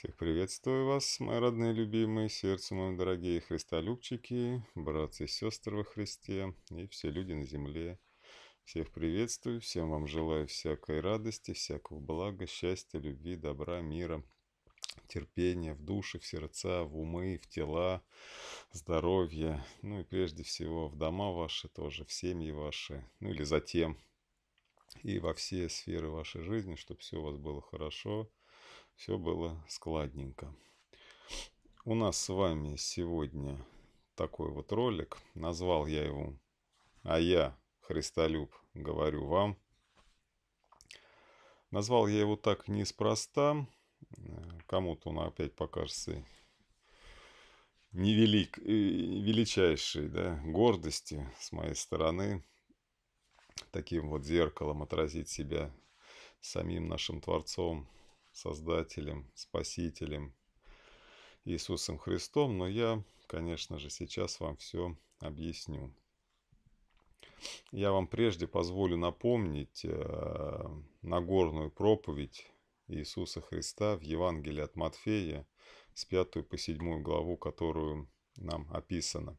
Всех приветствую вас, мои родные, любимые, сердце моим дорогие христолюбчики, братцы и сестры во Христе и все люди на земле. Всех приветствую, всем вам желаю всякой радости, всякого блага, счастья, любви, добра, мира, терпения в души, в сердца, в умы, в тела, здоровья, ну и прежде всего в дома ваши тоже, в семьи ваши, ну или затем, и во все сферы вашей жизни, чтобы все у вас было хорошо, все было складненько. У нас с вами сегодня такой вот ролик. Назвал я его «А я, Христолюб, говорю вам». Назвал я его так неспроста. Кому-то он опять покажется невелик, э, величайшей да, гордости с моей стороны таким вот зеркалом отразить себя самим нашим Творцом Создателем, Спасителем Иисусом Христом, но я, конечно же, сейчас вам все объясню. Я вам прежде позволю напомнить э, Нагорную проповедь Иисуса Христа в Евангелии от Матфея с 5 по 7 главу, которую нам описано.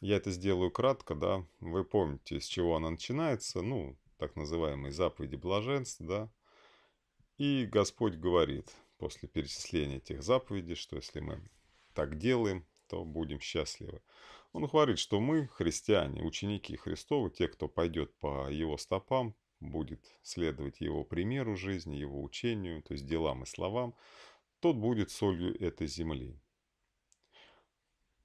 Я это сделаю кратко, да. Вы помните, с чего она начинается, ну, так называемые заповеди блаженства, да. И Господь говорит после перечисления тех заповедей, что если мы так делаем, то будем счастливы. Он говорит, что мы, христиане, ученики Христовы, те, кто пойдет по его стопам, будет следовать его примеру жизни, его учению, то есть делам и словам, тот будет солью этой земли.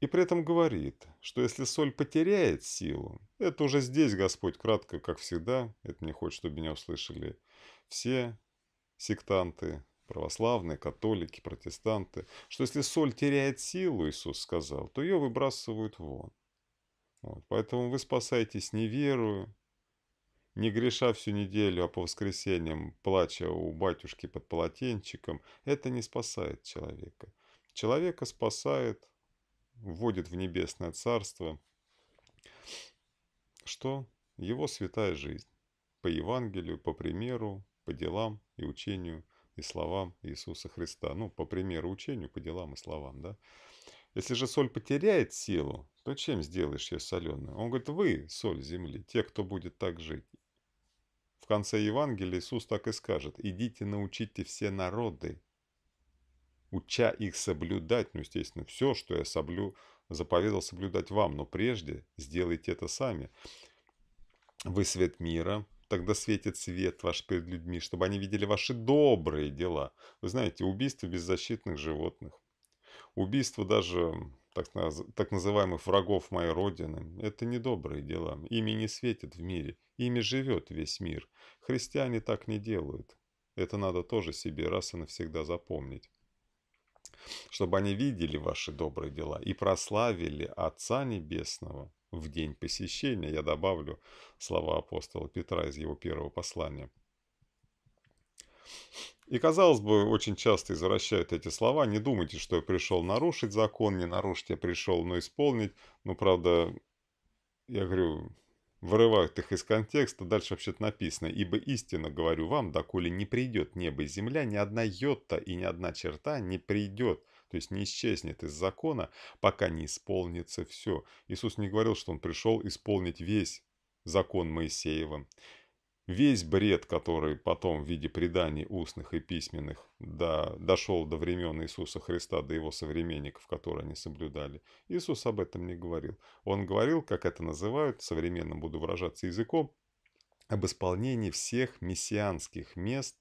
И при этом говорит, что если соль потеряет силу, это уже здесь Господь кратко, как всегда, это не хочет, чтобы меня услышали все, сектанты, православные, католики, протестанты, что если соль теряет силу, Иисус сказал, то ее выбрасывают вон. Вот, поэтому вы спасаетесь не верую, не греша всю неделю, а по воскресеньям, плача у батюшки под полотенчиком, это не спасает человека. Человека спасает, вводит в небесное царство, что? Его святая жизнь. По Евангелию, по примеру по делам и учению и словам Иисуса Христа. Ну, по примеру, учению, по делам и словам, да. Если же соль потеряет силу, то чем сделаешь ее соленую? Он говорит, вы соль земли, те, кто будет так жить. В конце Евангелия Иисус так и скажет, идите научите все народы, уча их соблюдать, ну, естественно, все, что я соблю, заповедал соблюдать вам, но прежде сделайте это сами. Вы свет мира, тогда светит свет ваш перед людьми, чтобы они видели ваши добрые дела. Вы знаете, убийство беззащитных животных, убийство даже так, так называемых врагов моей Родины – это не добрые дела. Ими не светит в мире, ими живет весь мир. Христиане так не делают. Это надо тоже себе раз и навсегда запомнить. Чтобы они видели ваши добрые дела и прославили Отца Небесного – в день посещения, я добавлю слова апостола Петра из его первого послания. И, казалось бы, очень часто извращают эти слова. Не думайте, что я пришел нарушить закон, не нарушить я пришел, но исполнить. Ну, правда, я говорю, вырывают их из контекста, дальше вообще-то написано, «Ибо истинно говорю вам, доколе не придет небо и земля, ни одна йота и ни одна черта не придет то есть не исчезнет из закона, пока не исполнится все. Иисус не говорил, что Он пришел исполнить весь закон Моисеева, весь бред, который потом в виде преданий устных и письменных до, дошел до времен Иисуса Христа, до его современников, которые они соблюдали, Иисус об этом не говорил. Он говорил, как это называют, современно буду выражаться языком, об исполнении всех мессианских мест,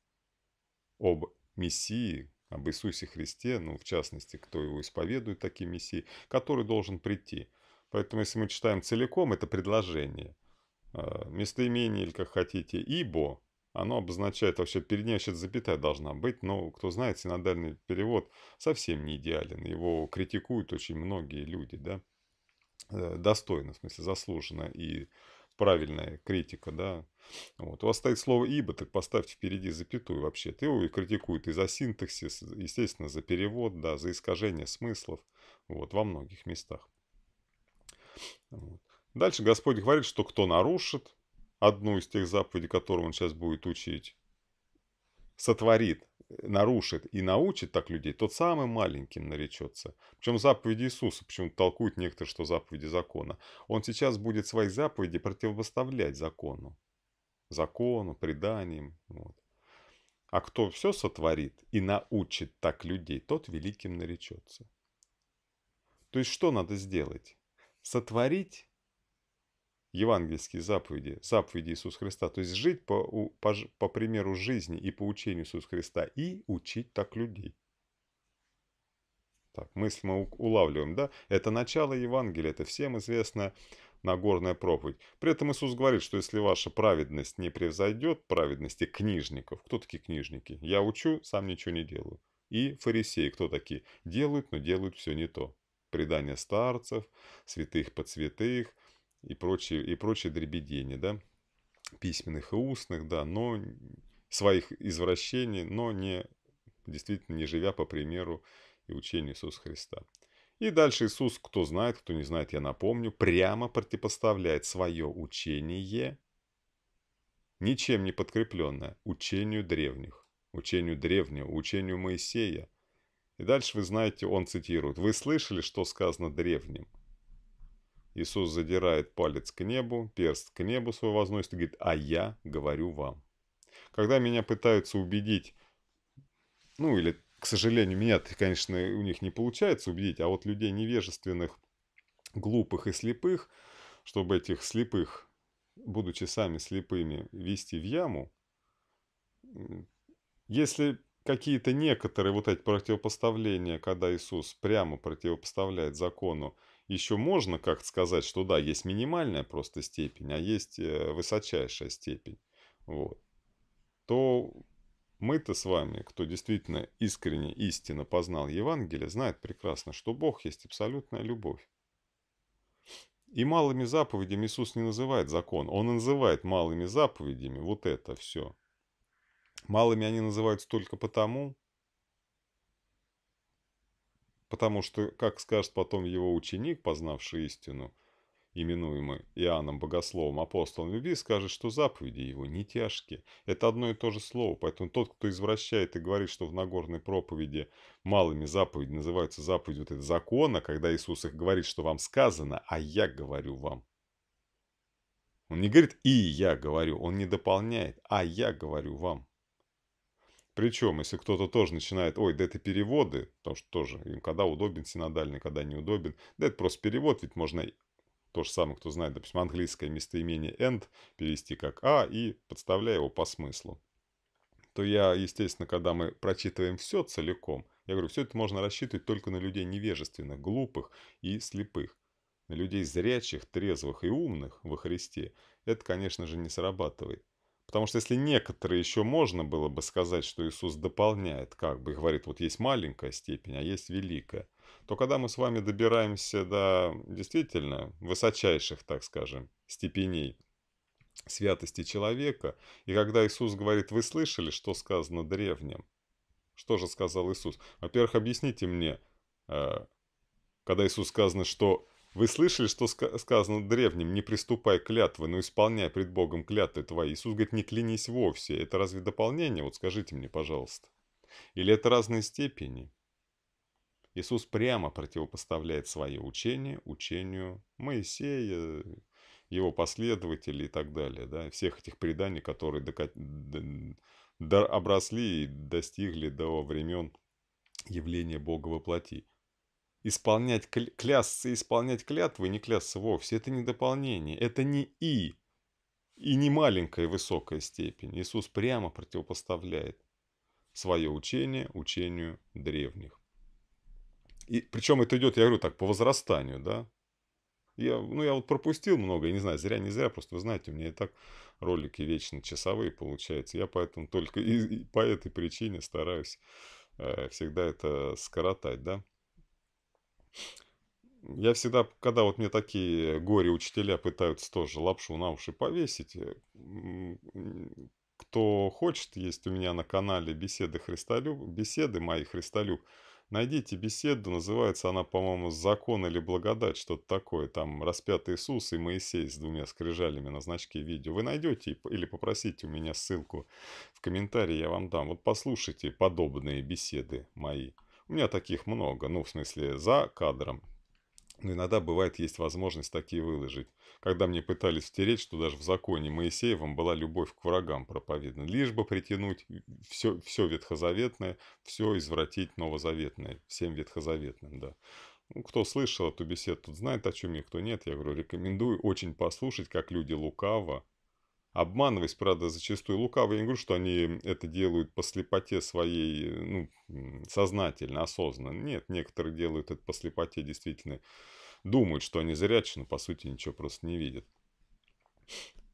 об Мессии, об Иисусе Христе, ну, в частности, кто его исповедует, такие мессии, который должен прийти. Поэтому, если мы читаем целиком, это предложение. А, местоимение, или как хотите, «ибо», оно обозначает, вообще перед ней вообще запятая должна быть, но, кто знает, синодальный перевод совсем не идеален. Его критикуют очень многие люди, да, э, достойно, в смысле, заслуженно и правильная критика, да. Вот. У вас стоит слово «ибо», так поставьте впереди запятую вообще Ты Его критикуют и за синтаксис, естественно, за перевод, да, за искажение смыслов. Вот, во многих местах. Вот. Дальше Господь говорит, что кто нарушит одну из тех заповедей, которую он сейчас будет учить, сотворит нарушит и научит так людей, тот самый маленьким наречется. Причем заповеди Иисуса, почему -то толкуют некоторые, что заповеди закона. Он сейчас будет свои заповеди противопоставлять закону. Закону, преданиям. Вот. А кто все сотворит и научит так людей, тот великим наречется. То есть что надо сделать? Сотворить евангельские заповеди, заповеди Иисуса Христа. То есть жить по, по, по примеру жизни и по учению Иисуса Христа и учить так людей. Так, мысль мы улавливаем, да? Это начало Евангелия, это всем известная Нагорная проповедь. При этом Иисус говорит, что если ваша праведность не превзойдет праведности книжников, кто такие книжники? Я учу, сам ничего не делаю. И фарисеи, кто такие? Делают, но делают все не то. предание старцев, святых под святых и прочие, и прочие дребедени, да, письменных и устных, да, но своих извращений, но не, действительно не живя по примеру и учению Иисуса Христа. И дальше Иисус, кто знает, кто не знает, я напомню, прямо противопоставляет свое учение, ничем не подкрепленное, учению древних, учению древнего, учению Моисея. И дальше вы знаете, он цитирует, «Вы слышали, что сказано древним? Иисус задирает палец к небу, перст к небу свой возносит и говорит, а я говорю вам. Когда меня пытаются убедить, ну или, к сожалению, меня, конечно, у них не получается убедить, а вот людей невежественных, глупых и слепых, чтобы этих слепых, будучи сами слепыми, вести в яму, если какие-то некоторые вот эти противопоставления, когда Иисус прямо противопоставляет закону, еще можно как-то сказать, что да, есть минимальная просто степень, а есть э, высочайшая степень. Вот. То мы-то с вами, кто действительно искренне, истинно познал Евангелие, знает прекрасно, что Бог есть абсолютная любовь. И малыми заповедями Иисус не называет закон, Он называет малыми заповедями вот это все. Малыми они называются только потому, Потому что, как скажет потом его ученик, познавший истину, именуемый Иоанном Богословом апостолом любви, скажет, что заповеди его не тяжкие. Это одно и то же слово, поэтому тот, кто извращает и говорит, что в Нагорной проповеди малыми заповеди называются заповеди вот этого закона, когда Иисус их говорит, что вам сказано, а я говорю вам. Он не говорит «и я говорю», он не дополняет «а я говорю вам». Причем, если кто-то тоже начинает, ой, да это переводы, потому что тоже им когда удобен синодальный, когда неудобен, да это просто перевод, ведь можно то же самое, кто знает, допустим, английское местоимение and перевести как а и подставляя его по смыслу. То я, естественно, когда мы прочитываем все целиком, я говорю, все это можно рассчитывать только на людей невежественных, глупых и слепых. На людей зрячих, трезвых и умных во Христе это, конечно же, не срабатывает. Потому что если некоторые еще можно было бы сказать, что Иисус дополняет, как бы говорит, вот есть маленькая степень, а есть великая, то когда мы с вами добираемся до действительно высочайших, так скажем, степеней святости человека, и когда Иисус говорит, вы слышали, что сказано древним? Что же сказал Иисус? Во-первых, объясните мне, э, когда Иисус сказано, что вы слышали, что ска сказано древним, не приступай к клятвы, но исполняй пред Богом клятвы твои. Иисус говорит, не клянись вовсе. Это разве дополнение? Вот скажите мне, пожалуйста. Или это разные степени? Иисус прямо противопоставляет свое учение учению Моисея, его последователей и так далее, да, всех этих преданий, которые докат... до... обросли и достигли до времен явления Бога во плоти. Исполнять кля клясться, исполнять клятвы, не клясться вовсе, это не дополнение, это не «и», и не маленькая и высокая степень. Иисус прямо противопоставляет свое учение учению древних. И, причем это идет, я говорю так, по возрастанию, да. Я, ну, я вот пропустил много, я не знаю, зря, не зря, просто вы знаете, у меня и так ролики вечно часовые получаются. Я поэтому только и, и по этой причине стараюсь э, всегда это скоротать, да. Я всегда, когда вот мне такие горе-учителя пытаются тоже лапшу на уши повесить, э, кто хочет, есть у меня на канале беседы Христолюб, беседы мои Христолюб, найдите беседу, называется она, по-моему, «Закон или благодать», что-то такое, там распятый Иисус и Моисей с двумя скрижалями на значке видео. Вы найдете или попросите у меня ссылку в комментарии, я вам дам. Вот послушайте подобные беседы мои. У меня таких много, ну, в смысле, за кадром. Но иногда бывает есть возможность такие выложить. Когда мне пытались стереть, что даже в законе Моисеевом была любовь к врагам проповедана. Лишь бы притянуть все, все ветхозаветное, все извратить новозаветное, всем ветхозаветным, да. Ну, кто слышал эту беседу, тот знает, о чем я, кто нет. Я говорю, рекомендую очень послушать, как люди лукаво обманываясь, правда, зачастую лукаво. Я не говорю, что они это делают по слепоте своей, ну, сознательно, осознанно. Нет, некоторые делают это по слепоте, действительно думают, что они зрячие, но по сути ничего просто не видят.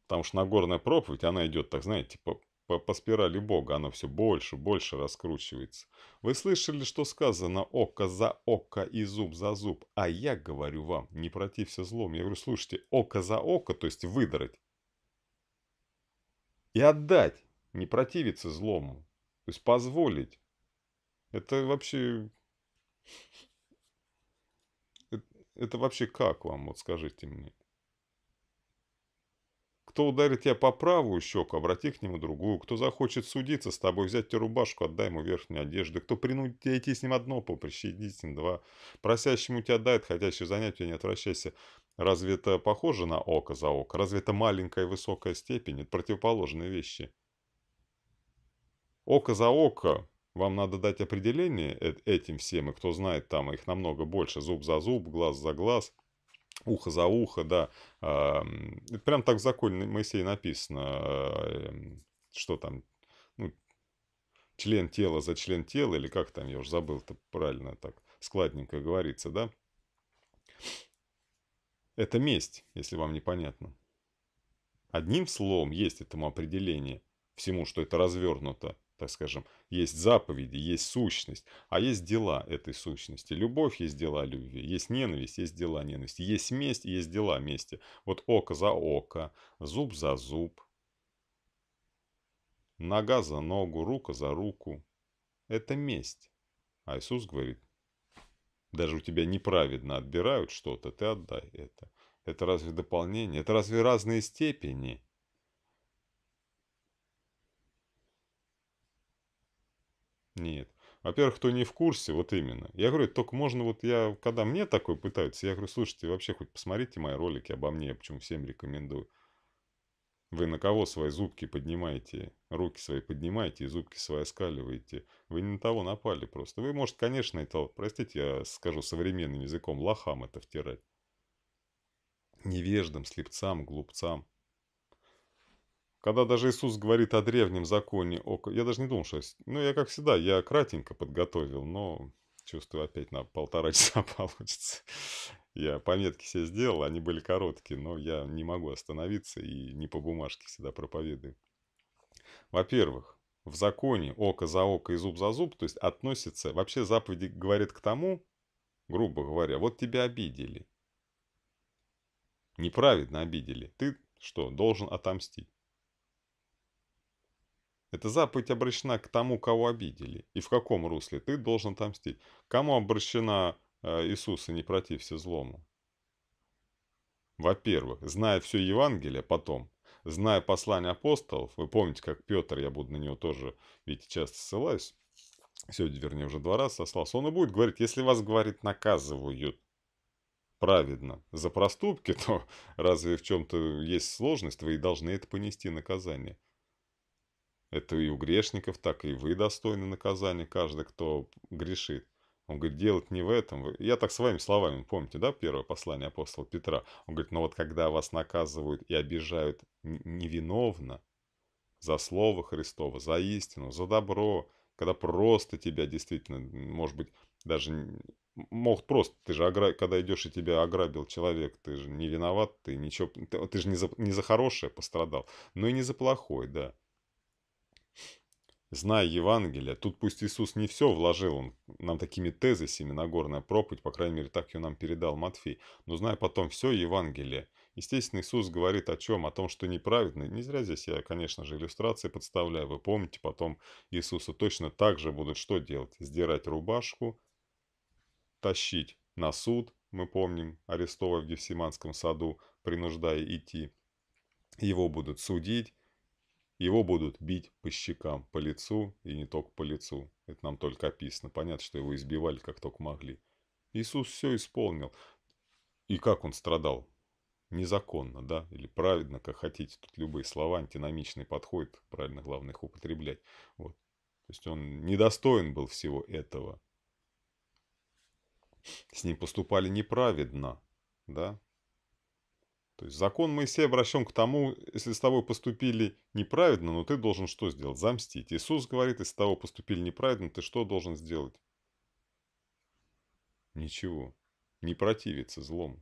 Потому что Нагорная проповедь, она идет, так знаете, по, типа, по, по спирали Бога, она все больше, больше раскручивается. Вы слышали, что сказано «око за око и зуб за зуб», а я говорю вам, не протився злом. Я говорю, слушайте, око за око, то есть выдрать, и отдать, не противиться злому. То есть позволить. Это вообще... Э, это вообще как вам, вот скажите мне? Кто ударит тебя по правую щеку, обрати к нему другую. Кто захочет судиться с тобой, взять тебе рубашку, отдай ему верхнюю одежду. Кто принудит тебя идти с ним одно поприще, иди с ним два. Просящему тебя дает, хотящий занять тебя не отвращайся. Разве это похоже на око за око? Разве это маленькая и высокая степень? Это противоположные вещи. Око за око. Вам надо дать определение э, этим всем, и кто знает, там их намного больше. Зуб за зуб, глаз за глаз, ухо за ухо, да. А, прям так в законе Моисея написано, э, что там, ну, член тела за член тела, или как там, я уже забыл, это правильно так складненько говорится, да. Это месть, если вам непонятно. Одним словом, есть этому определение, всему, что это развернуто, так скажем. Есть заповеди, есть сущность, а есть дела этой сущности. Любовь есть дела любви, есть ненависть, есть дела ненависти, есть месть, есть дела мести. Вот око за око, зуб за зуб, нога за ногу, рука за руку. Это месть. А Иисус говорит, даже у тебя неправедно отбирают что-то, ты отдай это. Это разве дополнение? Это разве разные степени? Нет. Во-первых, кто не в курсе, вот именно. Я говорю, только можно вот я, когда мне такое пытаются, я говорю, слушайте, вообще хоть посмотрите мои ролики обо мне, я почему всем рекомендую. Вы на кого свои зубки поднимаете? Руки свои поднимаете и зубки свои скаливаете. Вы не на того напали просто. Вы, может, конечно, это, простите, я скажу современным языком, лохам это втирать. Невеждам, слепцам, глупцам. Когда даже Иисус говорит о древнем законе, о... я даже не думал, что... Ну, я как всегда, я кратенько подготовил, но чувствую, опять на полтора часа получится. Я пометки все сделал, они были короткие, но я не могу остановиться и не по бумажке всегда проповедую. Во-первых, в законе око за око и зуб за зуб, то есть относится, вообще заповеди говорит к тому, грубо говоря, вот тебя обидели. Неправедно обидели. Ты что, должен отомстить? Эта заповедь обращена к тому, кого обидели. И в каком русле ты должен отомстить. Кому обращена а, Иисуса «Не протився злому». Во-первых, зная все Евангелие потом, зная послание апостолов, вы помните, как Петр, я буду на него тоже, видите, часто ссылаюсь, сегодня, вернее, уже два раза сослался, он и будет говорить, если вас, говорит, наказывают праведно за проступки, то разве в чем-то есть сложность, вы и должны это понести наказание. Это и у грешников, так и вы достойны наказания, каждый, кто грешит. Он говорит, делать не в этом. Я так своими словами, помните, да, первое послание апостола Петра? Он говорит, но вот когда вас наказывают и обижают невиновно за слово Христова, за истину, за добро, когда просто тебя действительно, может быть, даже могут просто, ты же, когда идешь и тебя ограбил человек, ты же не виноват, ты ничего, ты, ты же не за, не за хорошее пострадал, но и не за плохое, да. Зная Евангелие, тут пусть Иисус не все вложил, он нам такими тезисами на Нагорная проповедь, по крайней мере, так ее нам передал Матфей, но зная потом все Евангелие, естественно, Иисус говорит о чем? О том, что неправедно. Не зря здесь я, конечно же, иллюстрации подставляю. Вы помните, потом Иисуса точно так же будут что делать? Сдирать рубашку, тащить на суд, мы помним, арестовывая в Гефсиманском саду, принуждая идти. Его будут судить, его будут бить по щекам, по лицу и не только по лицу. Это нам только описано. Понятно, что его избивали как только могли. Иисус все исполнил. И как он страдал? Незаконно, да? Или праведно, как хотите. Тут любые слова антиномичные подходят. Правильно, главное их употреблять. Вот. То есть он недостоин был всего этого. С ним поступали неправедно, да? То есть закон Моисея обращен к тому, если с тобой поступили неправедно, но ты должен что сделать? Замстить. Иисус говорит, если с тобой поступили неправедно, ты что должен сделать? Ничего. Не противиться злому.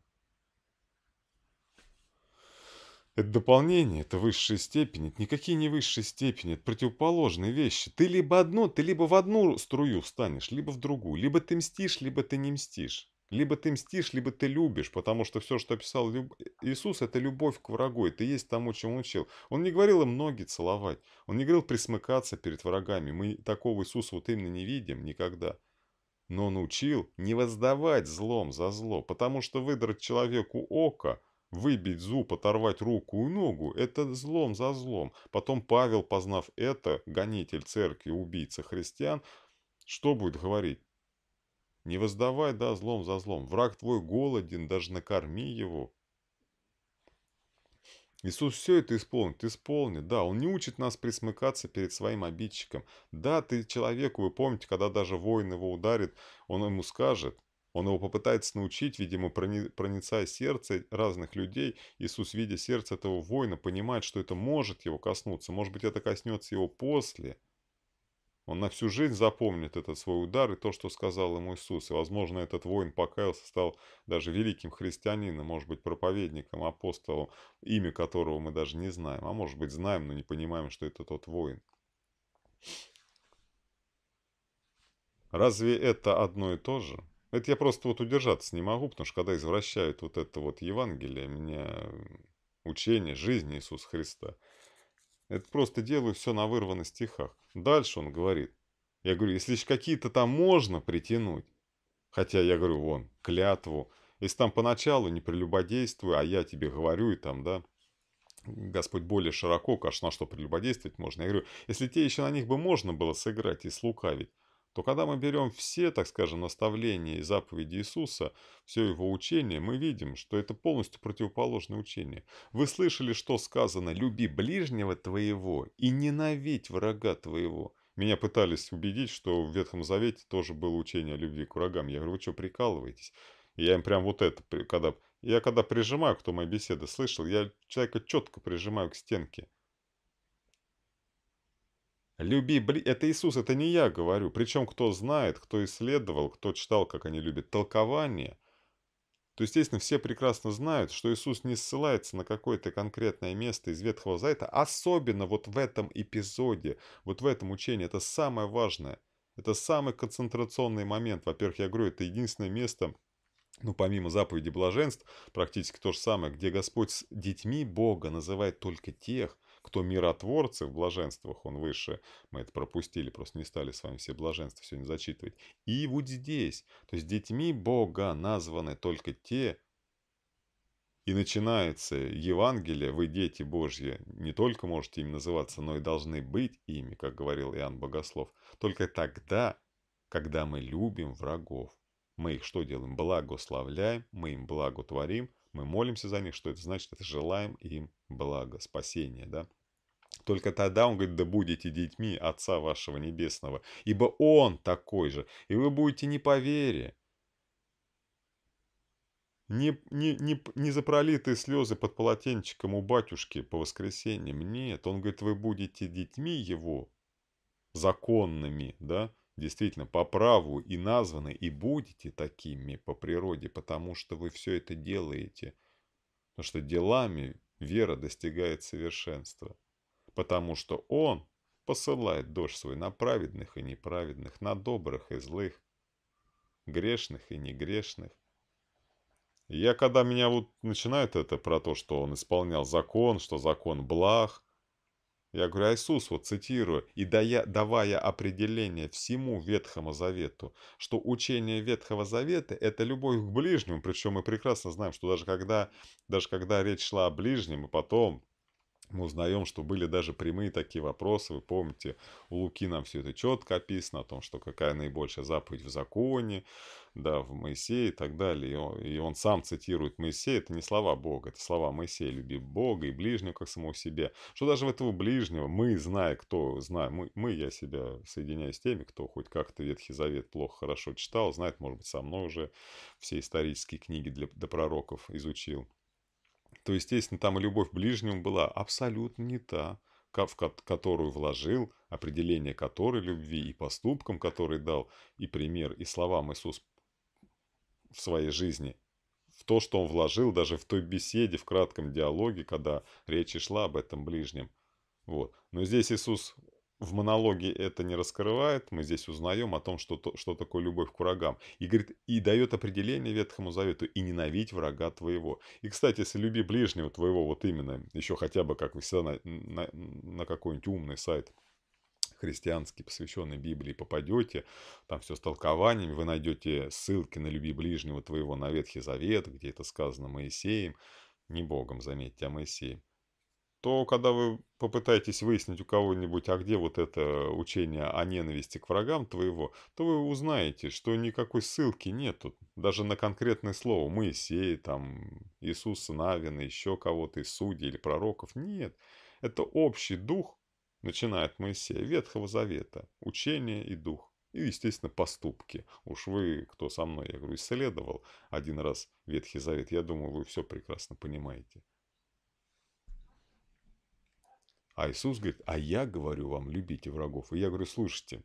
Это дополнение, это высшая степень, это никакие не высшие степени, это противоположные вещи. Ты либо одно, ты либо в одну струю встанешь, либо в другую. Либо ты мстишь, либо ты не мстишь. Либо ты мстишь, либо ты любишь, потому что все, что описал люб... Иисус, это любовь к врагу, и ты есть тому, чем учил. Он не говорил им ноги целовать, он не говорил присмыкаться перед врагами. Мы такого Иисуса вот именно не видим никогда. Но он учил не воздавать злом за зло, потому что выдрать человеку око – Выбить зуб, оторвать руку и ногу – это злом за злом. Потом Павел, познав это, гонитель церкви, убийца христиан, что будет говорить? Не воздавай, да, злом за злом. Враг твой голоден, даже накорми его. Иисус все это исполнит, исполнит, да, Он не учит нас присмыкаться перед своим обидчиком. Да, ты человеку, вы помните, когда даже воин его ударит, он ему скажет, он его попытается научить, видимо, проницая сердце разных людей. Иисус, видя сердце этого воина, понимает, что это может его коснуться, может быть, это коснется его после – он на всю жизнь запомнит этот свой удар и то, что сказал ему Иисус. И, возможно, этот воин покаялся, стал даже великим христианином, может быть, проповедником, апостолом, имя которого мы даже не знаем. А может быть, знаем, но не понимаем, что это тот воин. Разве это одно и то же? Это я просто вот удержаться не могу, потому что когда извращают вот это вот Евангелие, меня э, учение жизни Иисуса Христа – это просто делаю все на вырванных стихах. Дальше он говорит. Я говорю, если еще какие-то там можно притянуть. Хотя я говорю, вон, клятву. Если там поначалу не прелюбодействуй, а я тебе говорю и там, да, Господь более широко, конечно, на что прелюбодействовать можно. Я говорю, если те еще на них бы можно было сыграть и слукавить, то когда мы берем все, так скажем, наставления и заповеди Иисуса, все его учение, мы видим, что это полностью противоположное учение. Вы слышали, что сказано «люби ближнего твоего и ненавидь врага твоего». Меня пытались убедить, что в Ветхом Завете тоже было учение о любви к врагам. Я говорю, вы что, прикалываетесь? И я им прям вот это, когда... Я когда прижимаю, кто мои беседы слышал, я человека четко прижимаю к стенке. Люби блин, Это Иисус, это не я говорю. Причем кто знает, кто исследовал, кто читал, как они любят толкование. То, естественно, все прекрасно знают, что Иисус не ссылается на какое-то конкретное место из Ветхого Завета, особенно вот в этом эпизоде, вот в этом учении. Это самое важное. Это самый концентрационный момент. Во-первых, я говорю, это единственное место, ну, помимо заповеди блаженств, практически то же самое, где Господь с детьми Бога называет только тех, кто миротворцы в блаженствах, он выше, мы это пропустили, просто не стали с вами все блаженства сегодня зачитывать. И вот здесь, то есть детьми Бога названы только те, и начинается Евангелие, вы дети Божьи, не только можете им называться, но и должны быть ими, как говорил Иоанн Богослов, только тогда, когда мы любим врагов. Мы их что делаем? Благословляем, мы им благотворим – мы молимся за них, что это значит? Это желаем им блага, спасения, да? Только тогда он говорит, да будете детьми Отца вашего Небесного, ибо Он такой же, и вы будете не по вере, не, не, не, не за пролитые слезы под полотенчиком у батюшки по воскресеньям. Нет, он говорит, вы будете детьми его, законными, да, действительно по праву и названы, и будете такими по природе, потому что вы все это делаете. Потому что делами вера достигает совершенства. Потому что Он посылает дождь свой на праведных и неправедных, на добрых и злых, грешных и негрешных. Я когда меня вот начинают это про то, что он исполнял закон, что закон благ, я говорю, Иисус, вот цитирую, и дая, давая определение всему Ветхому Завету, что учение Ветхого Завета – это любовь к ближнему, причем мы прекрасно знаем, что даже когда, даже когда речь шла о ближнем, и потом мы узнаем, что были даже прямые такие вопросы. Вы помните, у Луки нам все это четко описано, о том, что какая наибольшая заповедь в законе, да, в Моисее и так далее. И он, и он сам цитирует Моисея, это не слова Бога, это слова Моисея, люби Бога и ближнего, как самого себя. Что даже в этого ближнего, мы, зная, кто, знаем, мы, мы, я себя соединяю с теми, кто хоть как-то Ветхий Завет плохо, хорошо читал, знает, может быть, со мной уже все исторические книги для, для пророков изучил то, естественно, там и любовь к ближнему была абсолютно не та, в которую вложил, определение которой любви и поступкам, который дал, и пример, и словам Иисус в своей жизни, в то, что он вложил даже в той беседе, в кратком диалоге, когда речь шла об этом ближнем. Вот. Но здесь Иисус в монологе это не раскрывает, мы здесь узнаем о том, что, то, что такое любовь к врагам. И говорит, и дает определение Ветхому Завету, и ненавидь врага твоего. И, кстати, если люби ближнего твоего, вот именно, еще хотя бы, как вы всегда, на, на, на какой-нибудь умный сайт христианский, посвященный Библии, попадете, там все с толкованиями, вы найдете ссылки на «Люби ближнего твоего» на Ветхий Завет, где это сказано Моисеем, не Богом, заметьте, а Моисеем то когда вы попытаетесь выяснить у кого-нибудь, а где вот это учение о ненависти к врагам твоего, то вы узнаете, что никакой ссылки нету, даже на конкретное слово Моисея, там, Иисуса Навина, еще кого-то из судей или пророков, нет. Это общий дух, начинает от Моисея, Ветхого Завета, учение и дух. И, естественно, поступки. Уж вы, кто со мной, я говорю, исследовал один раз Ветхий Завет, я думаю, вы все прекрасно понимаете. А Иисус говорит, а я говорю вам, любите врагов. И я говорю, слушайте,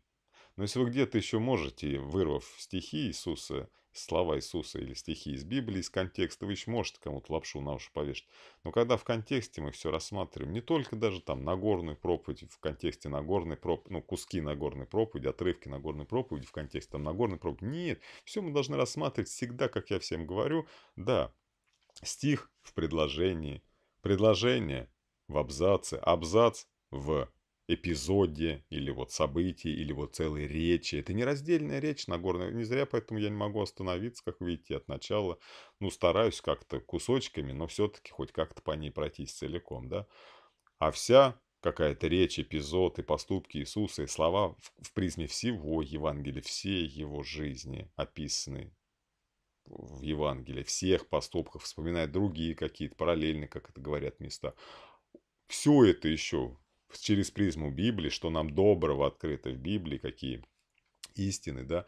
но если вы где-то еще можете, вырвав стихи Иисуса, слова Иисуса или стихи из Библии, из контекста, вы еще можете кому-то лапшу на уши повешать. Но когда в контексте мы все рассматриваем, не только даже там Нагорную проповедь, в контексте Нагорной проповеди, ну, куски Нагорной проповеди, отрывки Нагорной проповеди, в контексте там Нагорной проповеди, нет, все мы должны рассматривать всегда, как я всем говорю, да, стих в предложении, предложение – в абзаце, абзац в эпизоде или вот событии, или вот целой речи. Это не раздельная речь Нагорная. Не зря поэтому я не могу остановиться, как видите, от начала. Ну, стараюсь как-то кусочками, но все-таки хоть как-то по ней пройтись целиком, да. А вся какая-то речь, эпизод и поступки Иисуса, и слова в, в призме всего Евангелия, всей его жизни описаны в Евангелии, всех поступков, вспоминает другие какие-то параллельные, как это говорят, места все это еще через призму Библии, что нам доброго открыто в Библии, какие истины, да,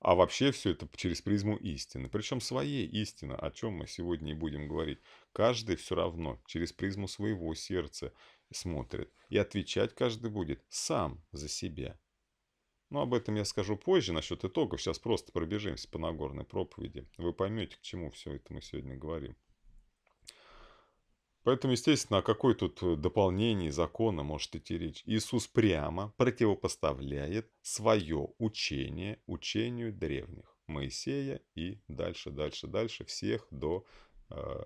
а вообще все это через призму истины. Причем своей истины, о чем мы сегодня и будем говорить. Каждый все равно через призму своего сердца смотрит. И отвечать каждый будет сам за себя. Но ну, об этом я скажу позже, насчет итогов. Сейчас просто пробежимся по Нагорной проповеди. Вы поймете, к чему все это мы сегодня говорим. Поэтому, естественно, о какой тут э, дополнении закона может идти речь? Иисус прямо противопоставляет свое учение учению древних. Моисея и дальше, дальше, дальше всех до, э,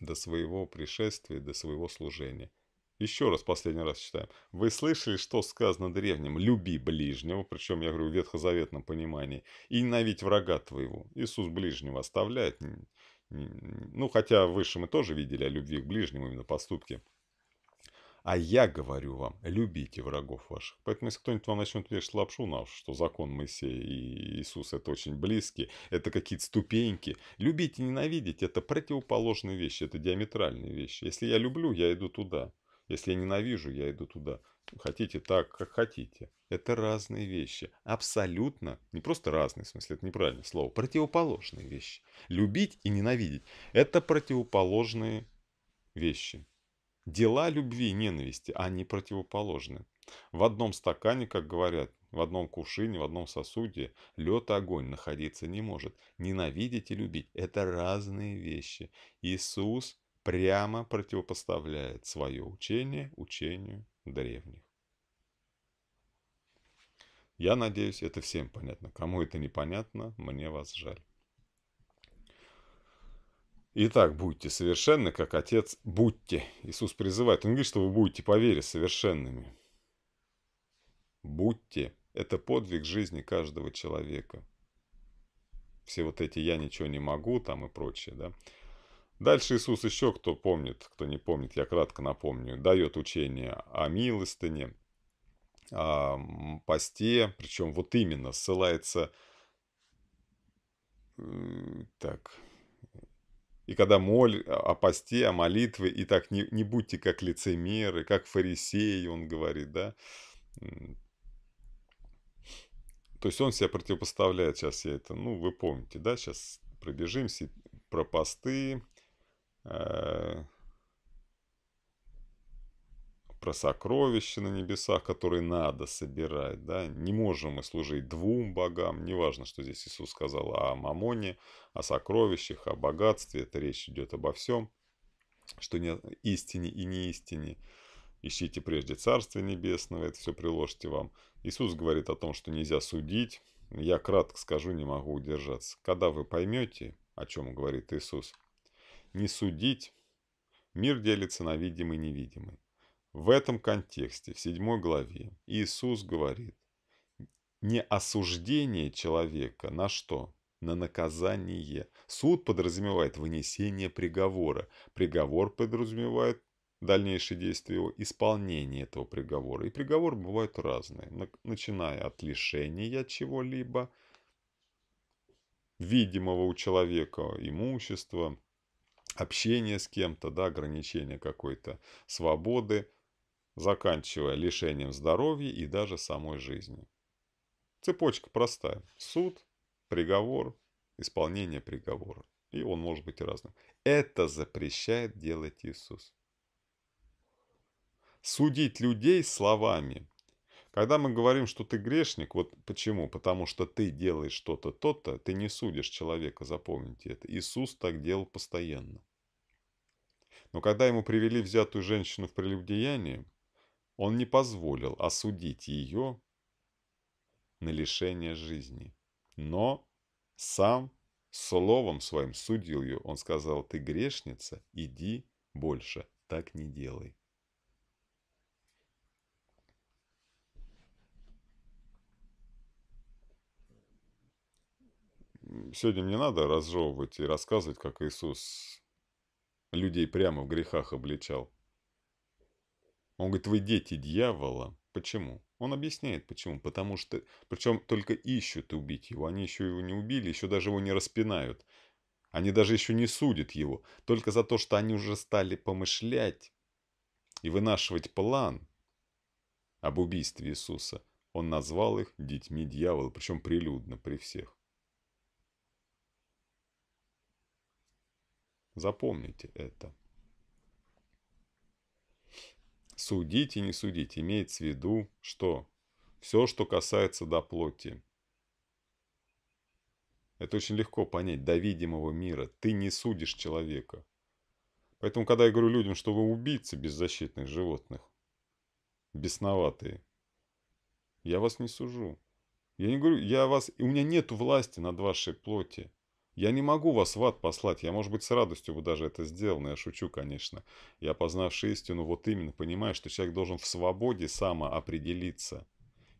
до своего пришествия, до своего служения. Еще раз, последний раз читаем. Вы слышали, что сказано древним? Люби ближнего, причем, я говорю, в ветхозаветном понимании, и ненавидь врага твоего. Иисус ближнего оставляет, ну, хотя выше мы тоже видели о любви к ближнему, именно поступки. А я говорю вам, любите врагов ваших. Поэтому, если кто-нибудь вам начнет вешать лапшу на уш, что закон Моисея и Иисус это очень близкие, это какие-то ступеньки. Любить и ненавидеть это противоположные вещи, это диаметральные вещи. Если я люблю, я иду туда. Если я ненавижу, я иду туда хотите так, как хотите. Это разные вещи. Абсолютно, не просто разные, в смысле, это неправильное слово, противоположные вещи. Любить и ненавидеть – это противоположные вещи. Дела любви и ненависти, они противоположны. В одном стакане, как говорят, в одном кувшине, в одном сосуде лед и огонь находиться не может. Ненавидеть и любить – это разные вещи. Иисус прямо противопоставляет свое учение учению древних. Я надеюсь, это всем понятно. Кому это непонятно, мне вас жаль. Итак, будьте совершенны, как Отец, будьте. Иисус призывает. Он говорит, что вы будете по вере совершенными. Будьте. Это подвиг жизни каждого человека. Все вот эти «я ничего не могу» там и прочее, да. Дальше Иисус еще, кто помнит, кто не помнит, я кратко напомню, дает учение о милостыне, о посте, причем вот именно ссылается так. И когда моль о посте, о молитве, и так не, не будьте как лицемеры, как фарисеи, он говорит, да. То есть он себя противопоставляет, сейчас я это, ну, вы помните, да, сейчас пробежимся про посты, Э, про сокровища на небесах, которые надо собирать, да, не можем мы служить двум богам, неважно, что здесь Иисус сказал о мамоне, о сокровищах, о богатстве, это речь идет обо всем, что не истине и не истине. Ищите прежде Царствие Небесного, это все приложите вам. Иисус говорит о том, что нельзя судить. Я кратко скажу, не могу удержаться. Когда вы поймете, о чем говорит Иисус – не судить, мир делится на видимый и невидимый. В этом контексте, в седьмой главе, Иисус говорит, не осуждение человека на что? На наказание. Суд подразумевает вынесение приговора. Приговор подразумевает дальнейшие действия его исполнения этого приговора. И приговор бывает разные, начиная от лишения чего-либо, видимого у человека имущества, общение с кем-то, да, ограничение какой-то свободы, заканчивая лишением здоровья и даже самой жизни. Цепочка простая. Суд, приговор, исполнение приговора. И он может быть разным. Это запрещает делать Иисус. Судить людей словами когда мы говорим, что ты грешник, вот почему? Потому что ты делаешь что-то, то-то, ты не судишь человека, запомните это. Иисус так делал постоянно. Но когда ему привели взятую женщину в прелюбдеяние, он не позволил осудить ее на лишение жизни. Но сам словом своим судил ее. Он сказал, ты грешница, иди больше, так не делай. сегодня мне надо разжевывать и рассказывать, как Иисус людей прямо в грехах обличал. Он говорит, вы дети дьявола. Почему? Он объясняет, почему. Потому что, причем только ищут убить его. Они еще его не убили, еще даже его не распинают. Они даже еще не судят его. Только за то, что они уже стали помышлять и вынашивать план об убийстве Иисуса. Он назвал их детьми дьявола, причем прилюдно при всех. Запомните это. Судить и не судить. Имеет в виду, что все, что касается до плоти. Это очень легко понять до видимого мира. Ты не судишь человека. Поэтому, когда я говорю людям, что вы убийцы беззащитных животных, бесноватые, я вас не сужу. Я не говорю, я вас, у меня нет власти над вашей плоти. Я не могу вас в ад послать, я, может быть, с радостью бы даже это сделал, но я шучу, конечно. Я, познавший истину, вот именно понимаю, что человек должен в свободе самоопределиться.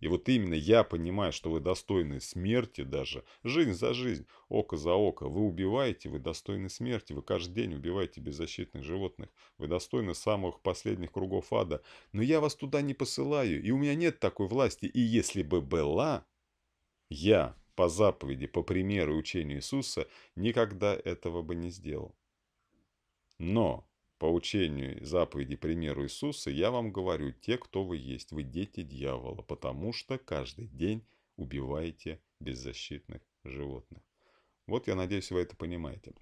И вот именно я понимаю, что вы достойны смерти даже, жизнь за жизнь, око за око. Вы убиваете, вы достойны смерти, вы каждый день убиваете беззащитных животных, вы достойны самых последних кругов ада. Но я вас туда не посылаю, и у меня нет такой власти. И если бы была, я по заповеди, по примеру и учению Иисуса, никогда этого бы не сделал. Но по учению, заповеди, примеру Иисуса, я вам говорю, те, кто вы есть, вы дети дьявола, потому что каждый день убиваете беззащитных животных. Вот я надеюсь, вы это понимаете.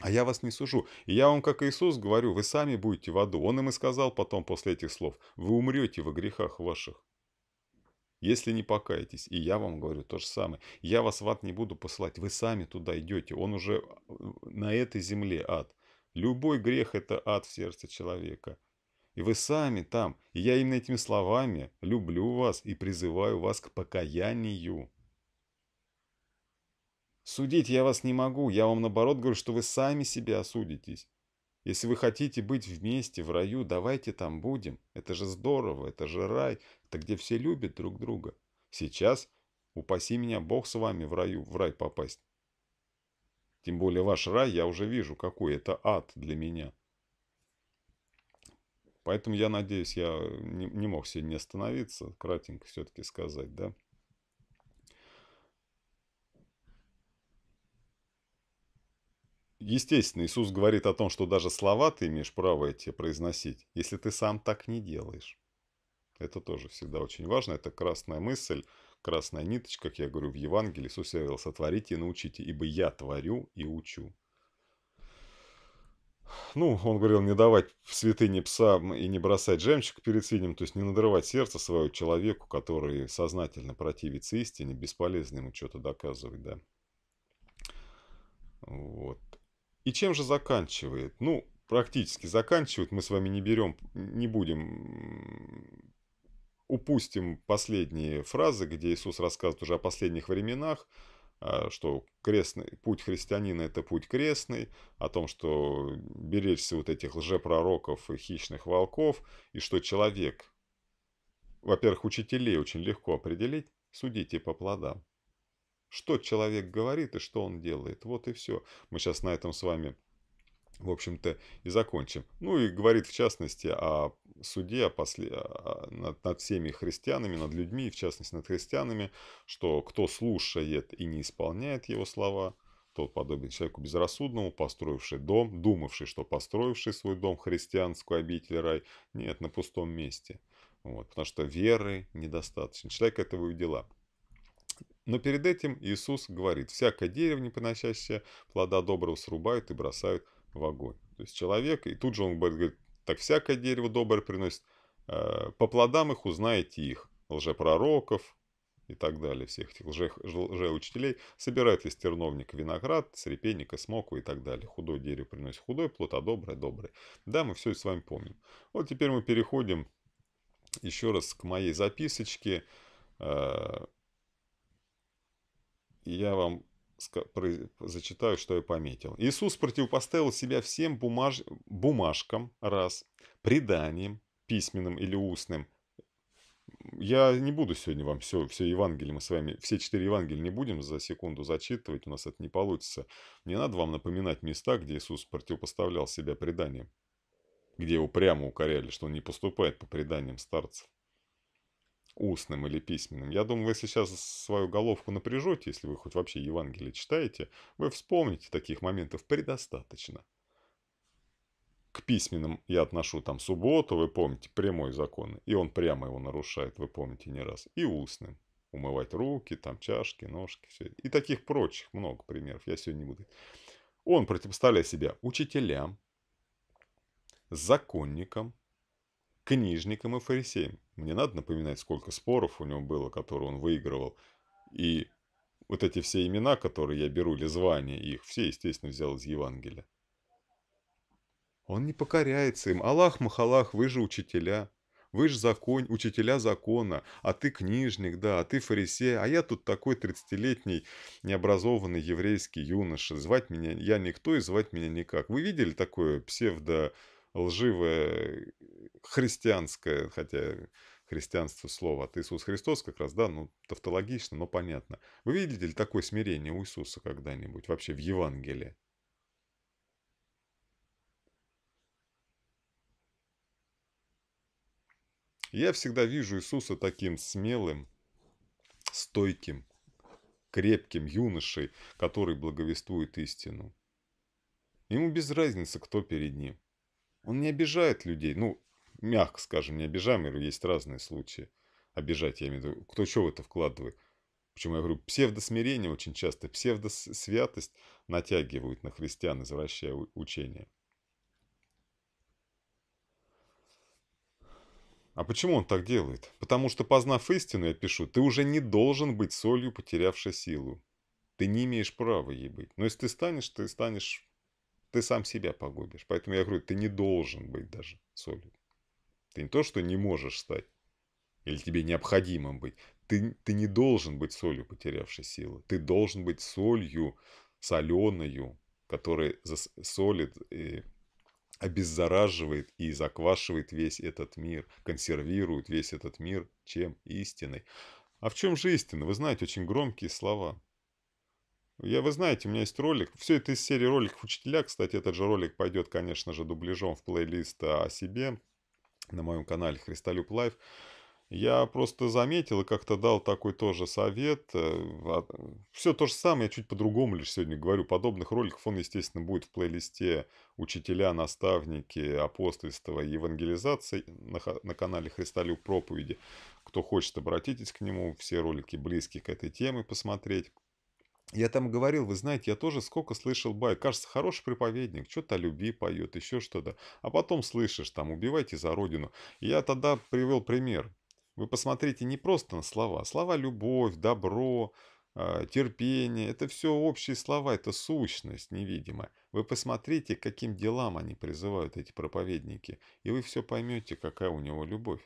А я вас не сужу. И я вам, как Иисус, говорю, вы сами будете в аду. Он им и сказал потом после этих слов, вы умрете во грехах ваших. Если не покаетесь, и я вам говорю то же самое, я вас в ад не буду посылать, вы сами туда идете, он уже э, на этой земле ад. Любой грех – это ад в сердце человека. И вы сами там, и я именно этими словами люблю вас и призываю вас к покаянию. Судить я вас не могу, я вам наоборот говорю, что вы сами себя осудитесь. Если вы хотите быть вместе в раю, давайте там будем. Это же здорово, это же рай, это где все любят друг друга. Сейчас, упаси меня Бог с вами в раю, в рай попасть. Тем более ваш рай, я уже вижу, какой это ад для меня. Поэтому я надеюсь, я не, не мог сегодня остановиться, кратенько все-таки сказать, да. Естественно, Иисус говорит о том, что даже слова ты имеешь право эти произносить, если ты сам так не делаешь. Это тоже всегда очень важно. Это красная мысль, красная ниточка, как я говорю в Евангелии. Иисус говорил, сотворите и научите, ибо я творю и учу. Ну, он говорил, не давать в святыне псам и не бросать жемчуг перед свиньем, то есть не надрывать сердце своего человеку, который сознательно противится истине, бесполезно ему что-то доказывать, да. Вот. И чем же заканчивает? Ну, практически заканчивают. Мы с вами не берем, не будем упустим последние фразы, где Иисус рассказывает уже о последних временах, а, что крестный, путь христианина – это путь крестный, о том, что беречься вот этих лжепророков и хищных волков, и что человек, во-первых, учителей очень легко определить, судите по плодам. Что человек говорит и что он делает. Вот и все. Мы сейчас на этом с вами в общем-то, и закончим. Ну и говорит, в частности, о суде о после... Над, над всеми христианами, над людьми, в частности, над христианами, что кто слушает и не исполняет его слова, тот подобен человеку безрассудному, построивший дом, думавший, что построивший свой дом, христианскую обитель, рай, нет, на пустом месте. Вот, потому что веры недостаточно. Человек этого и дела. Но перед этим Иисус говорит, всякое дерево, не приносящее плода доброго, срубают и бросают в огонь. То есть человек, и тут же он говорит, так всякое дерево доброе приносит, э, по плодам их узнаете их, лжепророков и так далее, всех этих лже, лжеучителей, собирает ли стерновник виноград, с смоку и так далее. Худое дерево приносит худой плод, а доброе – доброе. Да, мы все это с вами помним. Вот теперь мы переходим еще раз к моей записочке, э, я вам зачитаю, что я пометил. Иисус противопоставил себя всем бумаж... бумажкам, раз, преданием письменным или устным. Я не буду сегодня вам все, все Евангелие, мы с вами все четыре Евангелия не будем за секунду зачитывать, у нас это не получится. Не надо вам напоминать места, где Иисус противопоставлял себя преданием, где его прямо укоряли, что он не поступает по преданиям старцев устным или письменным. Я думаю, вы сейчас свою головку напряжете, если вы хоть вообще Евангелие читаете, вы вспомните таких моментов предостаточно. К письменным я отношу там субботу, вы помните, прямой закон, и он прямо его нарушает, вы помните не раз, и устным. Умывать руки, там чашки, ножки, все. И таких прочих много примеров, я сегодня не буду. Он противоставляет себя учителям, законникам, книжникам и фарисеям. Мне надо напоминать, сколько споров у него было, которые он выигрывал. И вот эти все имена, которые я беру, или звания их, все, естественно, взял из Евангелия. Он не покоряется им. Аллах, махаллах, вы же учителя. Вы же закон, учителя закона, а ты книжник, да, а ты фарисей, а я тут такой 30-летний необразованный еврейский юноша. Звать меня я никто и звать меня никак. Вы видели такое псевдо лживое христианское, хотя христианство слово от Иисус Христос как раз, да, ну, тавтологично, но понятно. Вы видели ли такое смирение у Иисуса когда-нибудь вообще в Евангелии? Я всегда вижу Иисуса таким смелым, стойким, крепким юношей, который благовествует истину. Ему без разницы, кто перед ним. Он не обижает людей. Ну, мягко скажем, не обижаем. Есть разные случаи обижать. Я имею в виду, кто что в это вкладывает. Почему я говорю, псевдосмирение очень часто, псевдосвятость натягивают на христиан, извращая учение. А почему он так делает? Потому что, познав истину, я пишу, ты уже не должен быть солью, потерявшей силу. Ты не имеешь права ей быть. Но если ты станешь, ты станешь ты сам себя погубишь. Поэтому я говорю, ты не должен быть даже солью. Ты не то, что не можешь стать, или тебе необходимо быть. Ты, ты не должен быть солью потерявшей силы. Ты должен быть солью соленою, которая солит и обеззараживает и заквашивает весь этот мир, консервирует весь этот мир чем истиной. А в чем же истина? Вы знаете, очень громкие слова. Я, вы знаете, у меня есть ролик, все это из серии роликов учителя, кстати, этот же ролик пойдет, конечно же, дубляжом в плейлист а, о себе на моем канале Христолюб Лайв. Я просто заметил и как-то дал такой тоже совет. Э, все то же самое, я чуть по-другому лишь сегодня говорю. Подобных роликов он, естественно, будет в плейлисте «Учителя, наставники, апостольство и евангелизация» на, на канале «Христолюб проповеди». Кто хочет, обратитесь к нему. Все ролики близкие к этой теме посмотреть. Я там говорил, вы знаете, я тоже сколько слышал бай. Кажется, хороший проповедник, что-то о любви поет, еще что-то. А потом слышишь, там, убивайте за родину. я тогда привел пример. Вы посмотрите не просто на слова. А слова любовь, добро, а, терпение. Это все общие слова, это сущность невидимая. Вы посмотрите, каким делам они призывают эти проповедники. И вы все поймете, какая у него любовь.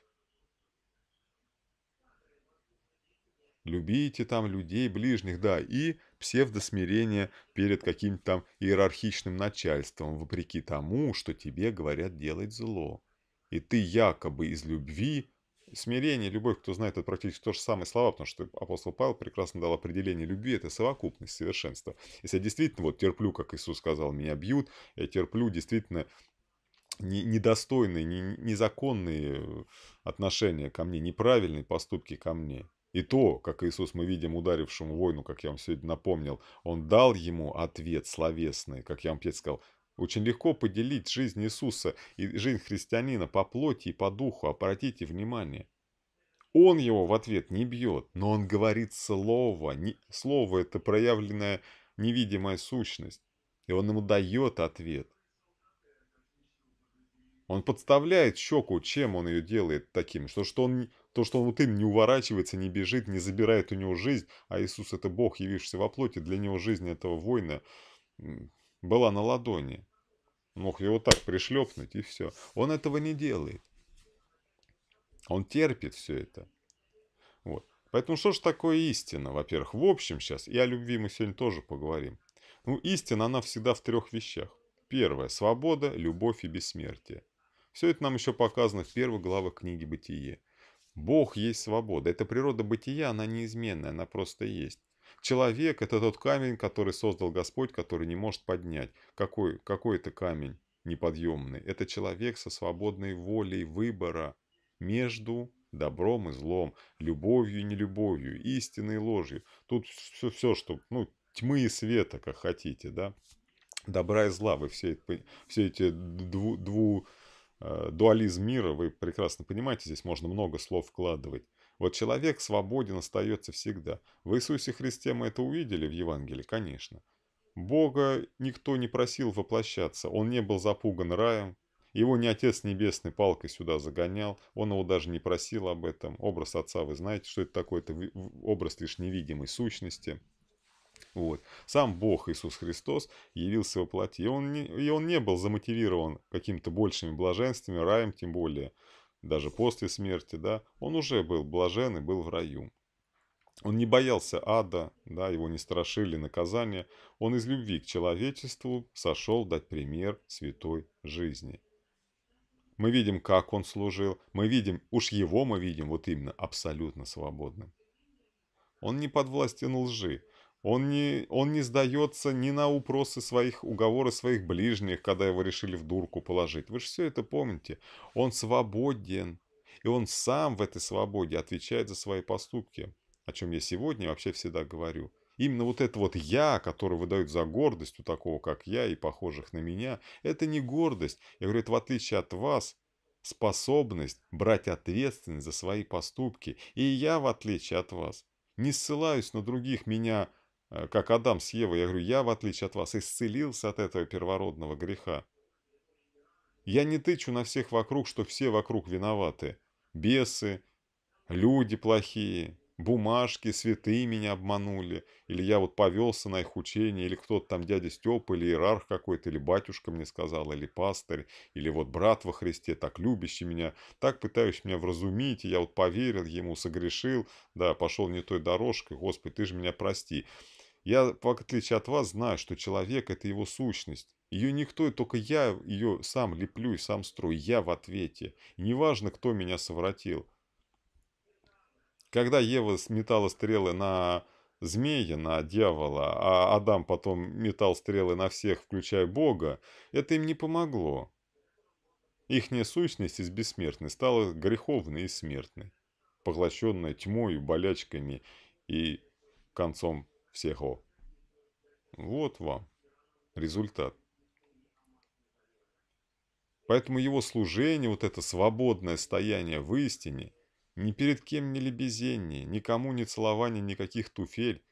любите там людей ближних, да, и псевдосмирение перед каким-то там иерархичным начальством, вопреки тому, что тебе говорят делать зло. И ты якобы из любви, смирение, любовь, кто знает, это практически то же самое слова, потому что апостол Павел прекрасно дал определение любви, это совокупность, совершенства. Если я действительно вот терплю, как Иисус сказал, меня бьют, я терплю действительно недостойные, незаконные э, отношения ко мне, неправильные поступки ко мне. И то, как Иисус мы видим ударившему воину, как я вам сегодня напомнил, он дал ему ответ словесный, как я вам опять сказал, очень легко поделить жизнь Иисуса и жизнь христианина по плоти и по духу, обратите внимание. Он его в ответ не бьет, но он говорит слово. Не, слово – это проявленная невидимая сущность. И он ему дает ответ. Он подставляет щеку, чем он ее делает таким, что, что он, то, что он вот им не уворачивается, не бежит, не забирает у него жизнь, а Иисус это Бог, явившийся во плоти, для него жизнь этого воина была на ладони. Мог его так пришлепнуть и все. Он этого не делает. Он терпит все это. Вот. Поэтому что же такое истина, во-первых? В общем сейчас, и о любви мы сегодня тоже поговорим. Ну, истина, она всегда в трех вещах. Первое – свобода, любовь и бессмертие. Все это нам еще показано в первой главе книги «Бытие». Бог есть свобода. Это природа бытия, она неизменная, она просто есть. Человек – это тот камень, который создал Господь, который не может поднять. Какой, какой это камень неподъемный? Это человек со свободной волей выбора между добром и злом, любовью и нелюбовью, истиной и ложью. Тут все, все что, ну, тьмы и света, как хотите, да? Добра и зла, вы все, это, все эти дву, дву, Э, дуализм мира, вы прекрасно понимаете, здесь можно много слов вкладывать. Вот человек свободен остается всегда. В Иисусе Христе мы это увидели в Евангелии, конечно. Бога никто не просил воплощаться, он не был запуган раем, его не Отец Небесный палкой сюда загонял, он его даже не просил об этом. Образ Отца, вы знаете, что это такое, это образ лишь невидимой сущности – вот. Сам Бог Иисус Христос явился во плоти, и он не, и он не был замотивирован какими-то большими блаженствами, раем тем более, даже после смерти, да, он уже был блажен и был в раю. Он не боялся ада, да, его не страшили наказания, он из любви к человечеству сошел дать пример святой жизни. Мы видим, как он служил, мы видим, уж его мы видим вот именно абсолютно свободным. Он не подвластен лжи, он не, он не сдается ни на упросы своих, уговоры своих ближних, когда его решили в дурку положить. Вы же все это помните. Он свободен. И он сам в этой свободе отвечает за свои поступки, о чем я сегодня вообще всегда говорю. Именно вот это вот «я», которое выдают за гордость у такого, как я, и похожих на меня, это не гордость. Я говорю, это в отличие от вас, способность брать ответственность за свои поступки. И я, в отличие от вас, не ссылаюсь на других меня Э, как Адам с Евой. Я говорю, я, в отличие от вас, исцелился от этого первородного греха. Я не тычу на всех вокруг, что все вокруг виноваты. Бесы, люди плохие, бумажки, святые меня обманули, или я вот повелся на их учение, или кто-то там дядя Степа, или иерарх какой-то, или батюшка мне сказал, или пастырь, или вот брат во Христе, так любящий меня, так пытающий меня вразумить, и я вот поверил ему, согрешил, да, пошел не той дорожкой, Господи, ты же меня прости. Я, в отличие от вас, знаю, что человек – это его сущность. Ее никто, и только я ее сам леплю и сам строю. Я в ответе. Неважно, кто меня совратил. Когда Ева сметала стрелы на змея, на дьявола, а Адам потом метал стрелы на всех, включая Бога, это им не помогло. Ихняя сущность из бессмертной стала греховной и смертной, поглощенная тьмой, болячками и концом всего. Вот вам результат. Поэтому его служение, вот это свободное стояние в истине, ни перед кем не лебезение, никому не целование никаких туфель.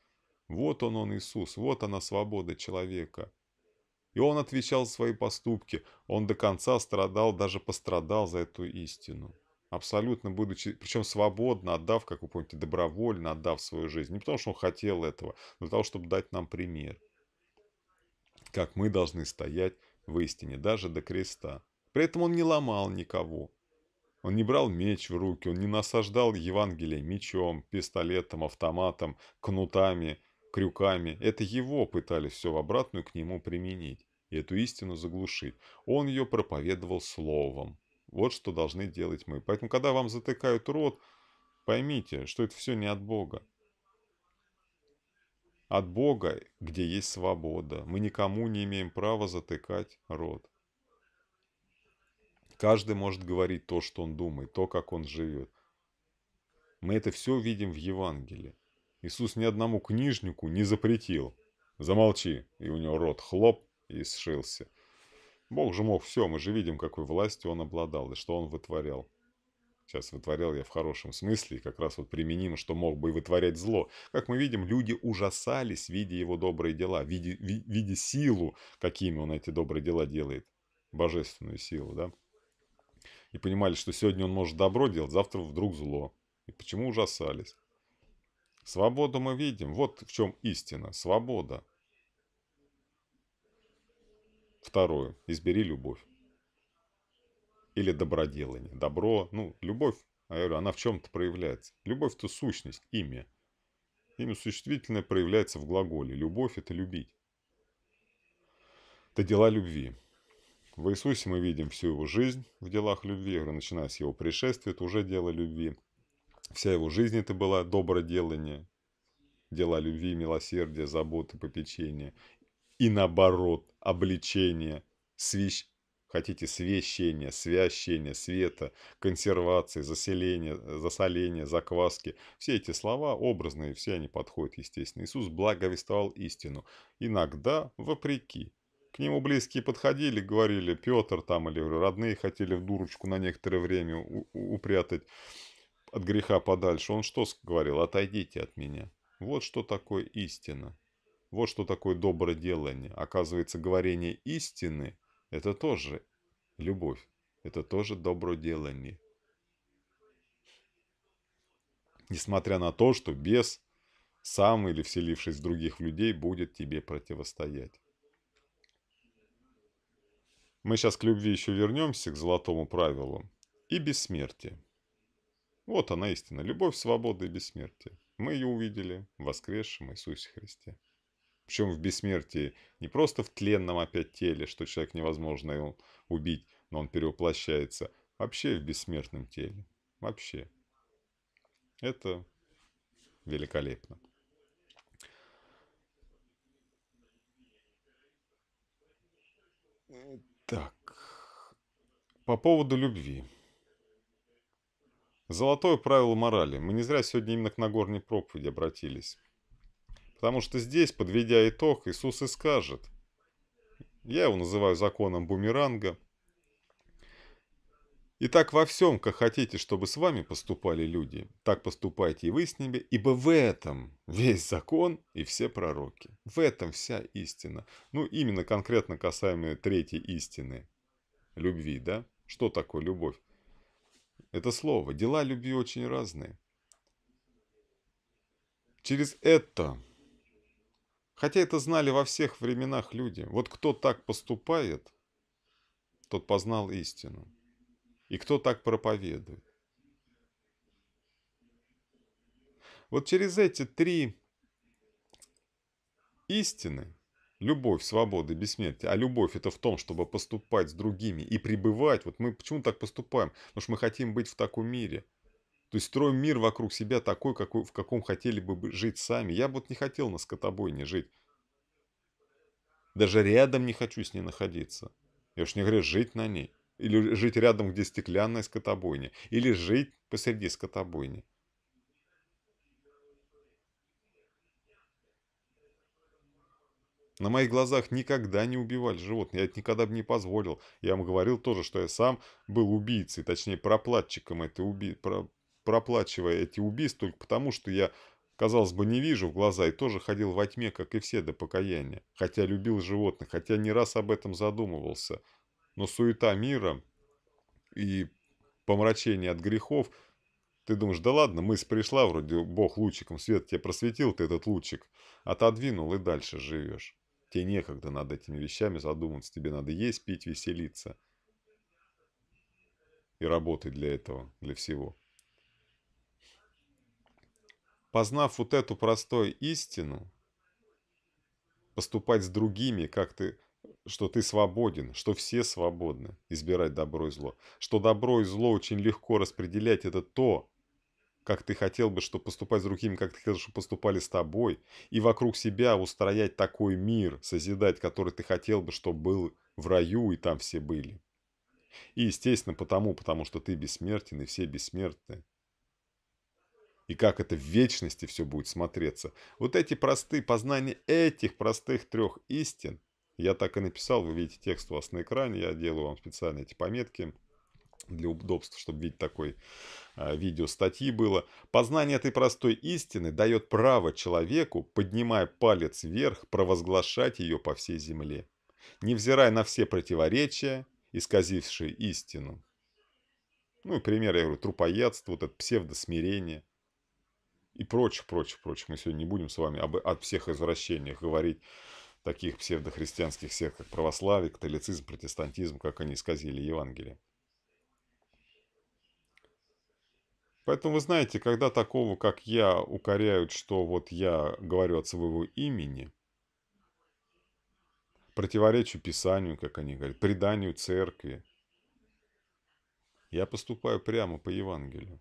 Вот он, он Иисус, вот она свобода человека. И он отвечал за свои поступки, он до конца страдал, даже пострадал за эту истину абсолютно будучи, причем свободно отдав, как вы помните, добровольно отдав свою жизнь. Не потому, что он хотел этого, но для того, чтобы дать нам пример, как мы должны стоять в истине, даже до креста. При этом он не ломал никого. Он не брал меч в руки, он не насаждал Евангелие мечом, пистолетом, автоматом, кнутами, крюками. Это его пытались все в обратную к нему применить и эту истину заглушить. Он ее проповедовал словом, вот что должны делать мы. Поэтому, когда вам затыкают рот, поймите, что это все не от Бога. От Бога, где есть свобода. Мы никому не имеем права затыкать рот. Каждый может говорить то, что он думает, то, как он живет. Мы это все видим в Евангелии. Иисус ни одному книжнику не запретил. Замолчи, и у него рот хлоп и сшился. Бог же мог все, мы же видим, какой властью он обладал и что он вытворял. Сейчас вытворял я в хорошем смысле, и как раз вот применим, что мог бы и вытворять зло. Как мы видим, люди ужасались, видя его добрые дела, видя, видя силу, какими он эти добрые дела делает. Божественную силу, да? И понимали, что сегодня он может добро делать, завтра вдруг зло. И почему ужасались? Свободу мы видим. Вот в чем истина. Свобода. Второе. Избери любовь. Или доброделание. Добро, ну, любовь, а она в чем-то проявляется. Любовь – это сущность, имя. Имя существительное проявляется в глаголе. Любовь – это любить. Это дела любви. В Иисусе мы видим всю его жизнь в делах любви, начиная с его пришествия, это уже дело любви. Вся его жизнь это было доброделание, дела любви, милосердия, заботы, попечения и наоборот, обличение, свящ... хотите священие, священие, света, консервации, заселение, э, засоление, закваски. Все эти слова образные, все они подходят, естественно. Иисус благовествовал истину, иногда вопреки. К нему близкие подходили, говорили, Петр там или родные хотели в дурочку на некоторое время упрятать от греха подальше. Он что говорил? «Отойдите от меня». Вот что такое истина. Вот что такое доброе делание. Оказывается, говорение истины – это тоже любовь. Это тоже доброе делание. Несмотря на то, что бес, сам или вселившись в других людей, будет тебе противостоять. Мы сейчас к любви еще вернемся, к золотому правилу. И бессмертие. Вот она истина. Любовь, свобода и бессмертие. Мы ее увидели в воскресшем Иисусе Христе. Причем в бессмертии не просто в тленном опять теле, что человек невозможно его убить, но он перевоплощается. Вообще в бессмертном теле. Вообще. Это великолепно. Так. По поводу любви. Золотое правило морали. Мы не зря сегодня именно к Нагорной проповеди обратились. Потому что здесь, подведя итог, Иисус и скажет. Я его называю законом бумеранга. Итак, во всем, как хотите, чтобы с вами поступали люди, так поступайте и вы с ними, ибо в этом весь закон и все пророки. В этом вся истина. Ну, именно конкретно касаемо третьей истины. Любви, да? Что такое любовь? Это слово. Дела любви очень разные. Через это Хотя это знали во всех временах люди. Вот кто так поступает, тот познал истину. И кто так проповедует. Вот через эти три истины, любовь, свобода, и бессмертие, а любовь это в том, чтобы поступать с другими и пребывать. Вот мы почему так поступаем? Потому что мы хотим быть в таком мире – то есть строим мир вокруг себя такой, какой, в каком хотели бы жить сами. Я бы вот не хотел на скотобойне жить. Даже рядом не хочу с ней находиться. Я уж не говорю жить на ней. Или жить рядом, где стеклянная скотобойня. Или жить посреди скотобойни. На моих глазах никогда не убивали животных, я это никогда бы не позволил. Я вам говорил тоже, что я сам был убийцей, точнее проплатчиком этой уби проплачивая эти убийства только потому, что я, казалось бы, не вижу в глаза и тоже ходил во тьме, как и все, до покаяния. Хотя любил животных, хотя не раз об этом задумывался. Но суета мира и помрачение от грехов – ты думаешь, да ладно, мысль пришла, вроде Бог лучиком, свет тебе просветил, ты этот лучик отодвинул и дальше живешь. Тебе некогда над этими вещами задуматься, тебе надо есть, пить, веселиться. И работать для этого, для всего. Познав вот эту простую истину, поступать с другими, как ты, что ты свободен, что все свободны избирать добро и зло, что добро и зло очень легко распределять, это то, как ты хотел бы, чтобы поступать с другими, как ты хотел, чтобы поступали с тобой, и вокруг себя устроять такой мир, созидать, который ты хотел бы, чтобы был в раю, и там все были. И, естественно, потому, потому что ты бессмертен, и все бессмертны и как это в вечности все будет смотреться. Вот эти простые познания этих простых трех истин, я так и написал, вы видите текст у вас на экране, я делаю вам специально эти пометки для удобства, чтобы видеть такой а, видео статьи было. Познание этой простой истины дает право человеку, поднимая палец вверх, провозглашать ее по всей земле, невзирая на все противоречия, исказившие истину. Ну пример, я говорю, трупоядство, вот это псевдосмирение – и прочее, прочее, прочее. Мы сегодня не будем с вами об, от всех извращениях говорить таких псевдохристианских всех как православие, католицизм, протестантизм, как они исказили Евангелие. Поэтому вы знаете, когда такого, как я, укоряют, что вот я говорю от своего имени, противоречу Писанию, как они говорят, преданию церкви, я поступаю прямо по Евангелию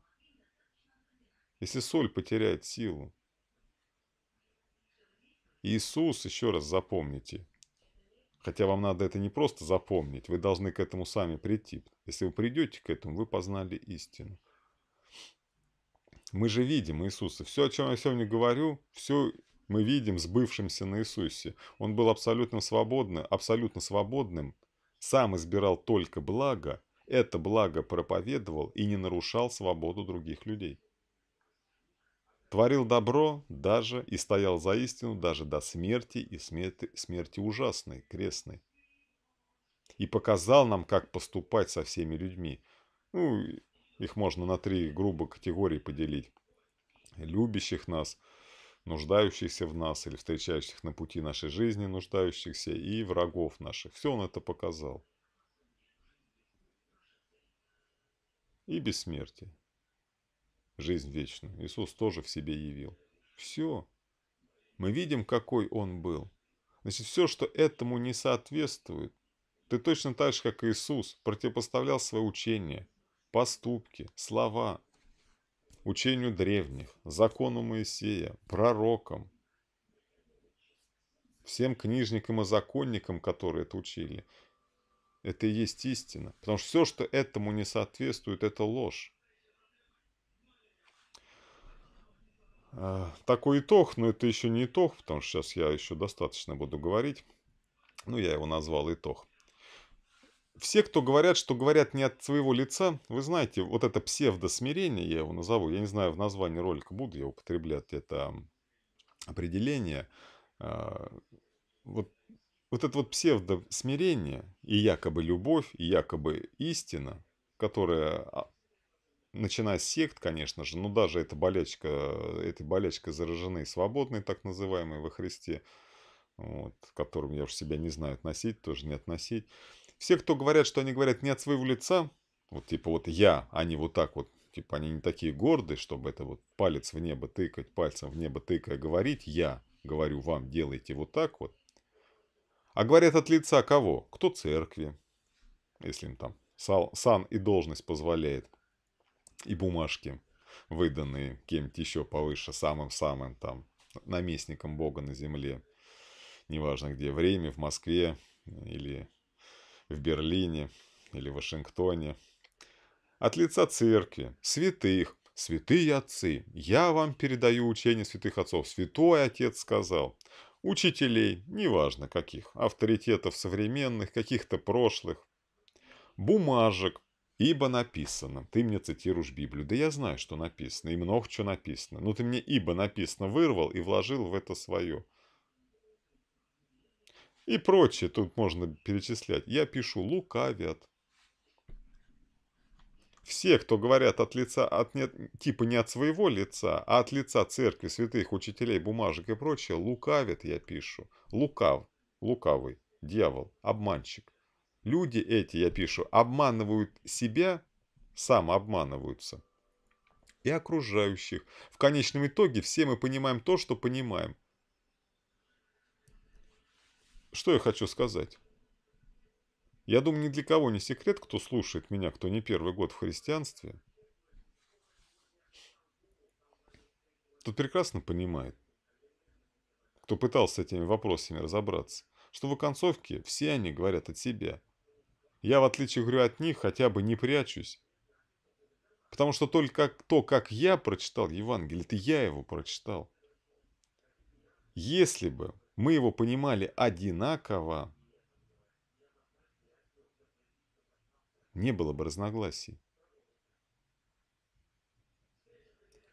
если соль потеряет силу. Иисус, еще раз запомните, хотя вам надо это не просто запомнить, вы должны к этому сами прийти. Если вы придете к этому, вы познали истину. Мы же видим Иисуса. Все, о чем я сегодня говорю, все мы видим сбывшимся на Иисусе. Он был абсолютно свободным, абсолютно свободным, сам избирал только благо, это благо проповедовал и не нарушал свободу других людей. Творил добро даже и стоял за истину даже до смерти и смерти, смерти ужасной, крестной. И показал нам, как поступать со всеми людьми. Ну, их можно на три грубо категории поделить. Любящих нас, нуждающихся в нас или встречающих на пути нашей жизни нуждающихся и врагов наших. Все он это показал. И бессмертие жизнь вечную Иисус тоже в себе явил. Все. Мы видим, какой он был. Значит, все, что этому не соответствует, ты точно так же, как Иисус, противопоставлял свои учения, поступки, слова, учению древних, закону Моисея, пророкам, всем книжникам и законникам, которые это учили. Это и есть истина. Потому что все, что этому не соответствует, это ложь. А, такой итог, но это еще не итог, потому что сейчас я еще достаточно буду говорить. Ну, я его назвал итог. Все, кто говорят, что говорят не от своего лица, вы знаете, вот это псевдосмирение, я его назову, я не знаю, в названии ролика буду я употреблять это определение. А, вот, вот это вот псевдосмирение и якобы любовь, и якобы истина, которая а, начиная с сект, конечно же, но ну, даже эта болячка, этой болячкой заражены свободные, так называемые, во Христе, вот, которым я уж себя не знаю относить, тоже не относить. Все, кто говорят, что они говорят не от своего лица, вот типа вот я, они вот так вот, типа они не такие гордые, чтобы это вот палец в небо тыкать, пальцем в небо тыкая говорить, я говорю вам, делайте вот так вот. А говорят от лица кого? Кто церкви, если им там сан и должность позволяет и бумажки, выданные кем-то еще повыше, самым-самым там наместником Бога на земле. Неважно где, в Риме, в Москве или в Берлине или в Вашингтоне. От лица церкви, святых, святые отцы, я вам передаю учение святых отцов. Святой отец сказал. Учителей, неважно каких, авторитетов современных, каких-то прошлых. Бумажек, Ибо написано. Ты мне цитируешь Библию. Да я знаю, что написано. И много чего написано. Но ты мне ибо написано вырвал и вложил в это свое. И прочее тут можно перечислять. Я пишу лукавят. Все, кто говорят от лица, от нет, типа не от своего лица, а от лица церкви, святых, учителей, бумажек и прочее, лукавят, я пишу. Лукав, лукавый, дьявол, обманщик. Люди эти, я пишу, обманывают себя, сам обманываются. И окружающих. В конечном итоге все мы понимаем то, что понимаем. Что я хочу сказать? Я думаю, ни для кого не секрет, кто слушает меня, кто не первый год в христианстве. тот прекрасно понимает, кто пытался с этими вопросами разобраться, что в оконцовке все они говорят от себя – я, в отличие, от них хотя бы не прячусь. Потому что только то, как я прочитал Евангелие, это я его прочитал. Если бы мы его понимали одинаково, не было бы разногласий.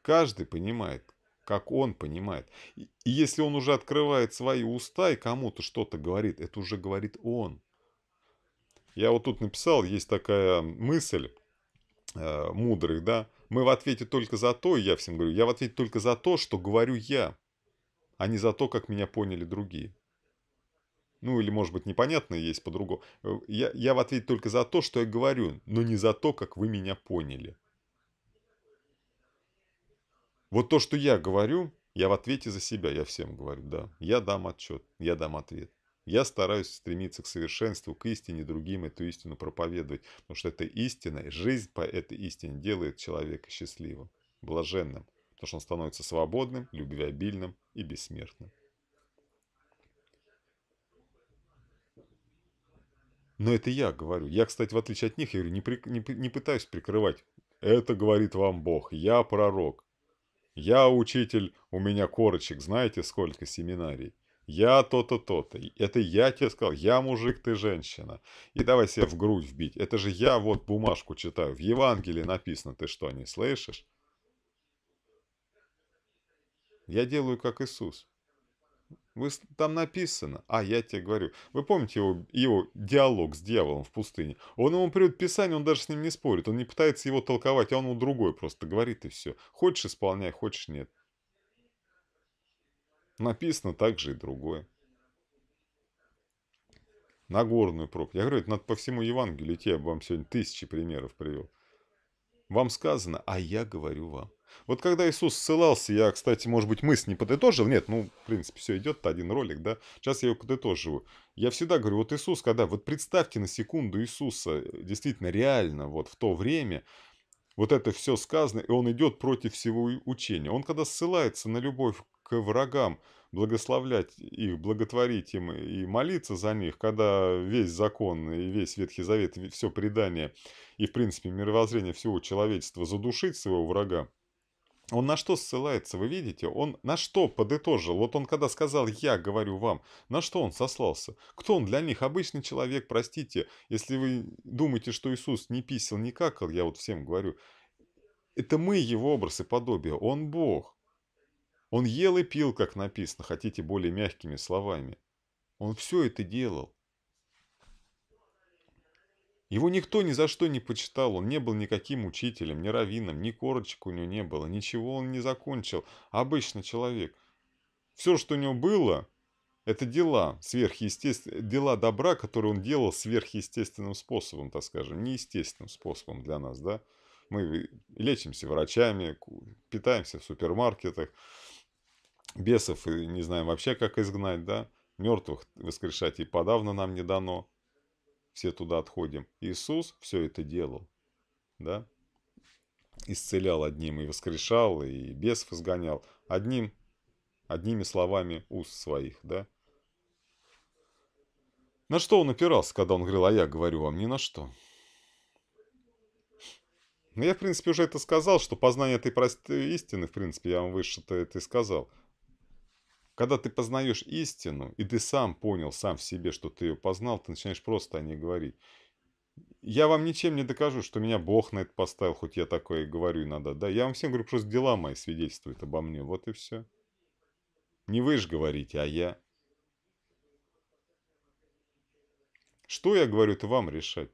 Каждый понимает, как он понимает. И если он уже открывает свои уста и кому-то что-то говорит, это уже говорит он. Я вот тут написал, есть такая мысль э, мудрых, да, мы в ответе только за то, я всем говорю, я в ответе только за то, что говорю я, а не за то, как меня поняли другие. Ну, или, может быть, непонятно есть по-другому. Э, я, я в ответе только за то, что я говорю, но не за то, как вы меня поняли. Вот то, что я говорю, я в ответе за себя, я всем говорю, да. Я дам отчет, я дам ответ. Я стараюсь стремиться к совершенству, к истине, другим эту истину проповедовать, потому что это истина, и жизнь по этой истине делает человека счастливым, блаженным, потому что он становится свободным, любвеобильным и бессмертным. Но это я говорю. Я, кстати, в отличие от них, я говорю, не, при, не, не пытаюсь прикрывать. Это говорит вам Бог, я пророк. Я учитель, у меня корочек, знаете, сколько семинарий. Я то-то, то-то. Это я тебе сказал. Я мужик, ты женщина. И давай себе в грудь вбить. Это же я вот бумажку читаю. В Евангелии написано, ты что, не слышишь? Я делаю, как Иисус. Вы, там написано. А, я тебе говорю. Вы помните его, его диалог с дьяволом в пустыне? Он ему придет писание, он даже с ним не спорит. Он не пытается его толковать, а он ему другой просто говорит и все. Хочешь, исполняй, хочешь, нет. Написано также и другое. Нагорную проповедь. Я говорю, это надо по всему Евангелию идти. Я бы вам сегодня тысячи примеров привел. Вам сказано, а я говорю вам. Вот когда Иисус ссылался, я, кстати, может быть, мысль не подытожил. Нет, ну, в принципе, все идет, один ролик, да. Сейчас я его подытоживаю. Я всегда говорю, вот Иисус, когда... Вот представьте на секунду Иисуса, э, действительно, реально, вот в то время, вот это все сказано, и он идет против всего учения. Он когда ссылается на любовь к врагам, благословлять их, благотворить им и молиться за них, когда весь закон и весь Ветхий Завет, все предание и, в принципе, мировоззрение всего человечества задушить своего врага, он на что ссылается, вы видите? Он на что подытожил? Вот он когда сказал «я говорю вам», на что он сослался? Кто он для них? Обычный человек, простите, если вы думаете, что Иисус не писал, не какал, я вот всем говорю, это мы его образ и подобие, он Бог. Он ел и пил, как написано, хотите более мягкими словами. Он все это делал. Его никто ни за что не почитал, он не был никаким учителем, ни раввином, ни корочек у него не было, ничего он не закончил, обычный человек. Все, что у него было, это дела, сверхъестественные дела добра, которые он делал сверхъестественным способом, так скажем, неестественным способом для нас, да. Мы лечимся врачами, питаемся в супермаркетах, бесов и не знаем вообще, как изгнать, да, мертвых воскрешать и подавно нам не дано. Все туда отходим. Иисус все это делал, да, исцелял одним и воскрешал, и бесов изгонял. Одним, одними словами уст своих, да. На что он опирался, когда он говорил, а я говорю вам ни на что. Но ну, я, в принципе, уже это сказал, что познание этой простой истины, в принципе, я вам выше-то это и сказал – когда ты познаешь истину, и ты сам понял, сам в себе, что ты ее познал, ты начинаешь просто о ней говорить. Я вам ничем не докажу, что меня Бог на это поставил, хоть я такое и говорю иногда. Да, я вам всем говорю, просто дела мои свидетельствуют обо мне. Вот и все. Не вы же говорите, а я. Что я говорю, это вам решать.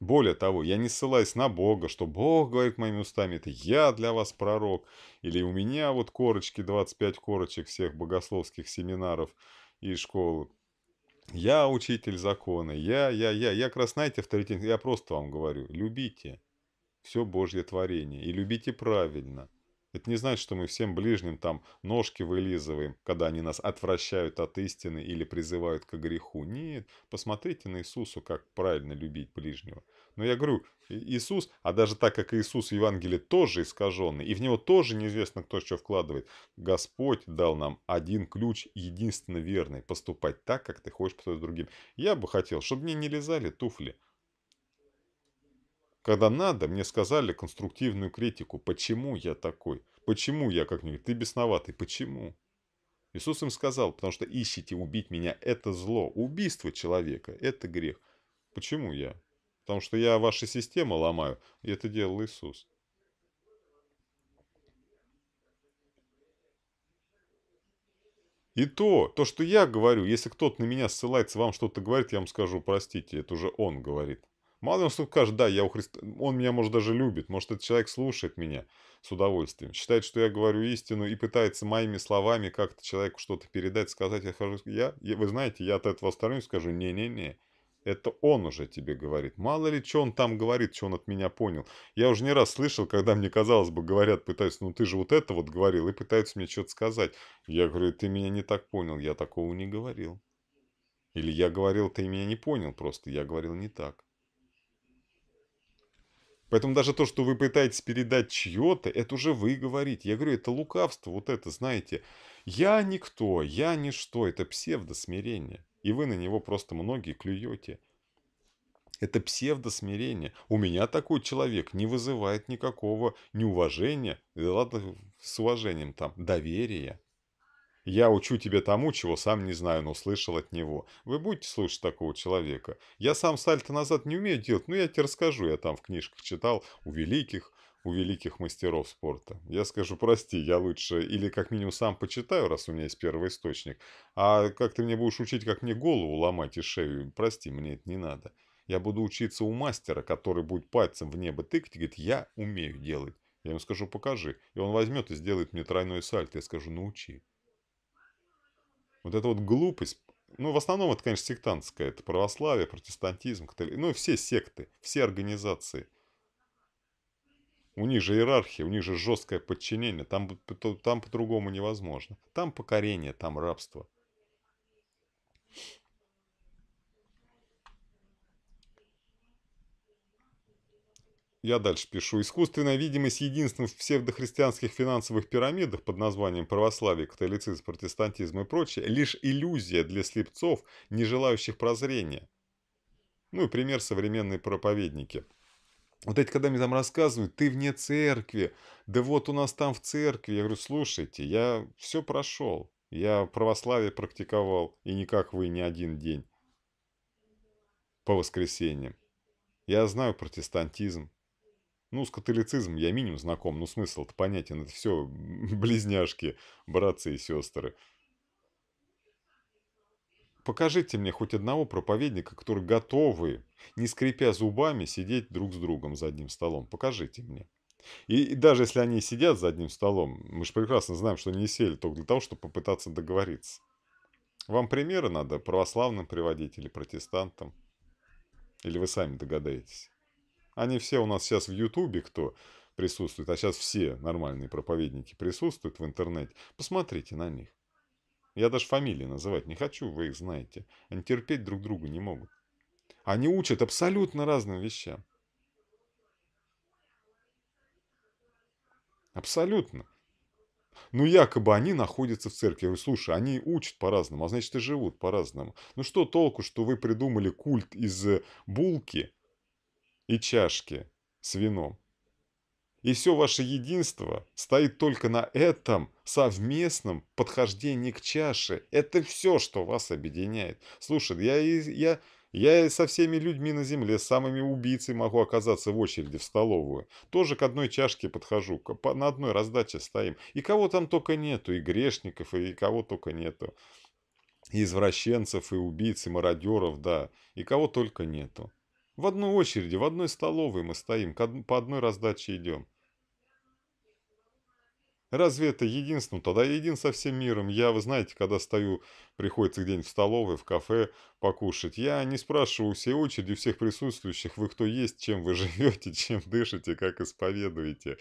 Более того, я не ссылаюсь на Бога, что Бог говорит моими устами, это я для вас пророк, или у меня вот корочки, 25 корочек всех богословских семинаров и школ, Я учитель закона, я, я, я, я как раз, знаете, авторитет, я просто вам говорю, любите все Божье творение и любите правильно – это не значит, что мы всем ближним там ножки вылизываем, когда они нас отвращают от истины или призывают к греху. Нет, посмотрите на Иисусу, как правильно любить ближнего. Но я говорю, Иисус, а даже так как Иисус в Евангелии тоже искаженный, и в него тоже неизвестно, кто что вкладывает, Господь дал нам один ключ, единственно верный, поступать так, как ты хочешь поступать с другим. Я бы хотел, чтобы мне не лизали туфли, когда надо, мне сказали конструктивную критику. Почему я такой? Почему я как-нибудь? Ты бесноватый. Почему? Иисус им сказал, потому что ищите убить меня, это зло. Убийство человека, это грех. Почему я? Потому что я ваши системы ломаю, и это делал Иисус. И то, то, что я говорю, если кто-то на меня ссылается, вам что-то говорит, я вам скажу, простите, это уже он говорит. Мало ли он что скажет, да, я у Христа... Он меня, может, даже любит, может, этот человек слушает меня с удовольствием, считает, что я говорю истину и пытается моими словами как-то человеку что-то передать, сказать. Я, хожу... я, вы знаете, я от этого сторонюсь, скажу, не-не-не, это он уже тебе говорит. Мало ли, что он там говорит, что он от меня понял. Я уже не раз слышал, когда мне, казалось бы, говорят, пытаются, ну ты же вот это вот говорил, и пытаются мне что-то сказать. Я говорю, ты меня не так понял, я такого не говорил. Или я говорил, ты меня не понял просто, я говорил не так. Поэтому даже то, что вы пытаетесь передать чье-то, это уже вы говорите. Я говорю, это лукавство, вот это, знаете, я никто, я ничто, это псевдосмирение. И вы на него просто многие клюете. Это псевдосмирение. У меня такой человек не вызывает никакого неуважения, да ладно, с уважением там, доверия. Я учу тебя тому, чего сам не знаю, но слышал от него. Вы будете слушать такого человека? Я сам сальто назад не умею делать, но я тебе расскажу. Я там в книжках читал у великих, у великих мастеров спорта. Я скажу, прости, я лучше или как минимум сам почитаю, раз у меня есть первый источник. А как ты мне будешь учить, как мне голову ломать и шею? Прости, мне это не надо. Я буду учиться у мастера, который будет пальцем в небо тыкать и говорит, я умею делать. Я ему скажу, покажи. И он возьмет и сделает мне тройной сальто. Я скажу, научи. Вот эта вот глупость, ну, в основном это, конечно, сектантское, это православие, протестантизм, католи... ну, все секты, все организации. У них же иерархия, у них же жесткое подчинение, там, там по-другому невозможно. Там покорение, там рабство. Я дальше пишу. Искусственная видимость единства в псевдохристианских финансовых пирамидах под названием православие, католицизм, протестантизм и прочее – лишь иллюзия для слепцов, не желающих прозрения. Ну и пример современные проповедники. Вот эти, когда мне там рассказывают, ты вне церкви, да вот у нас там в церкви. Я говорю, слушайте, я все прошел. Я православие практиковал, и никак вы не один день по воскресеньям. Я знаю протестантизм, ну, с католицизмом я минимум знаком, ну смысл-то понятен, это все близняшки, братцы и сестры. Покажите мне хоть одного проповедника, который готовы, не скрипя зубами, сидеть друг с другом за одним столом. Покажите мне. И, и даже если они сидят за одним столом, мы же прекрасно знаем, что они не сели только для того, чтобы попытаться договориться. Вам примеры надо православным приводить или протестантам? Или вы сами догадаетесь? Они все у нас сейчас в Ютубе, кто присутствует, а сейчас все нормальные проповедники присутствуют в интернете. Посмотрите на них. Я даже фамилии называть не хочу, вы их знаете. Они терпеть друг друга не могут. Они учат абсолютно разным вещам. Абсолютно. Ну, якобы они находятся в церкви. Я говорю, слушай, они учат по-разному, а значит и живут по-разному. Ну что толку, что вы придумали культ из э, булки, и чашки с вином. И все ваше единство стоит только на этом совместном подхождении к чаше. Это все, что вас объединяет. Слушай, я, я, я со всеми людьми на земле, с самыми убийцами могу оказаться в очереди в столовую. Тоже к одной чашке подхожу, на одной раздаче стоим. И кого там только нету, и грешников, и кого только нету. И извращенцев, и убийц, и мародеров, да. И кого только нету. В одну очереди, в одной столовой мы стоим, по одной раздаче идем. Разве это единственное? Тогда я един со всем миром. Я, вы знаете, когда стою, приходится где-нибудь в столовой, в кафе покушать, я не спрашиваю у всей очереди, всех присутствующих, вы кто есть, чем вы живете, чем дышите, как исповедуете.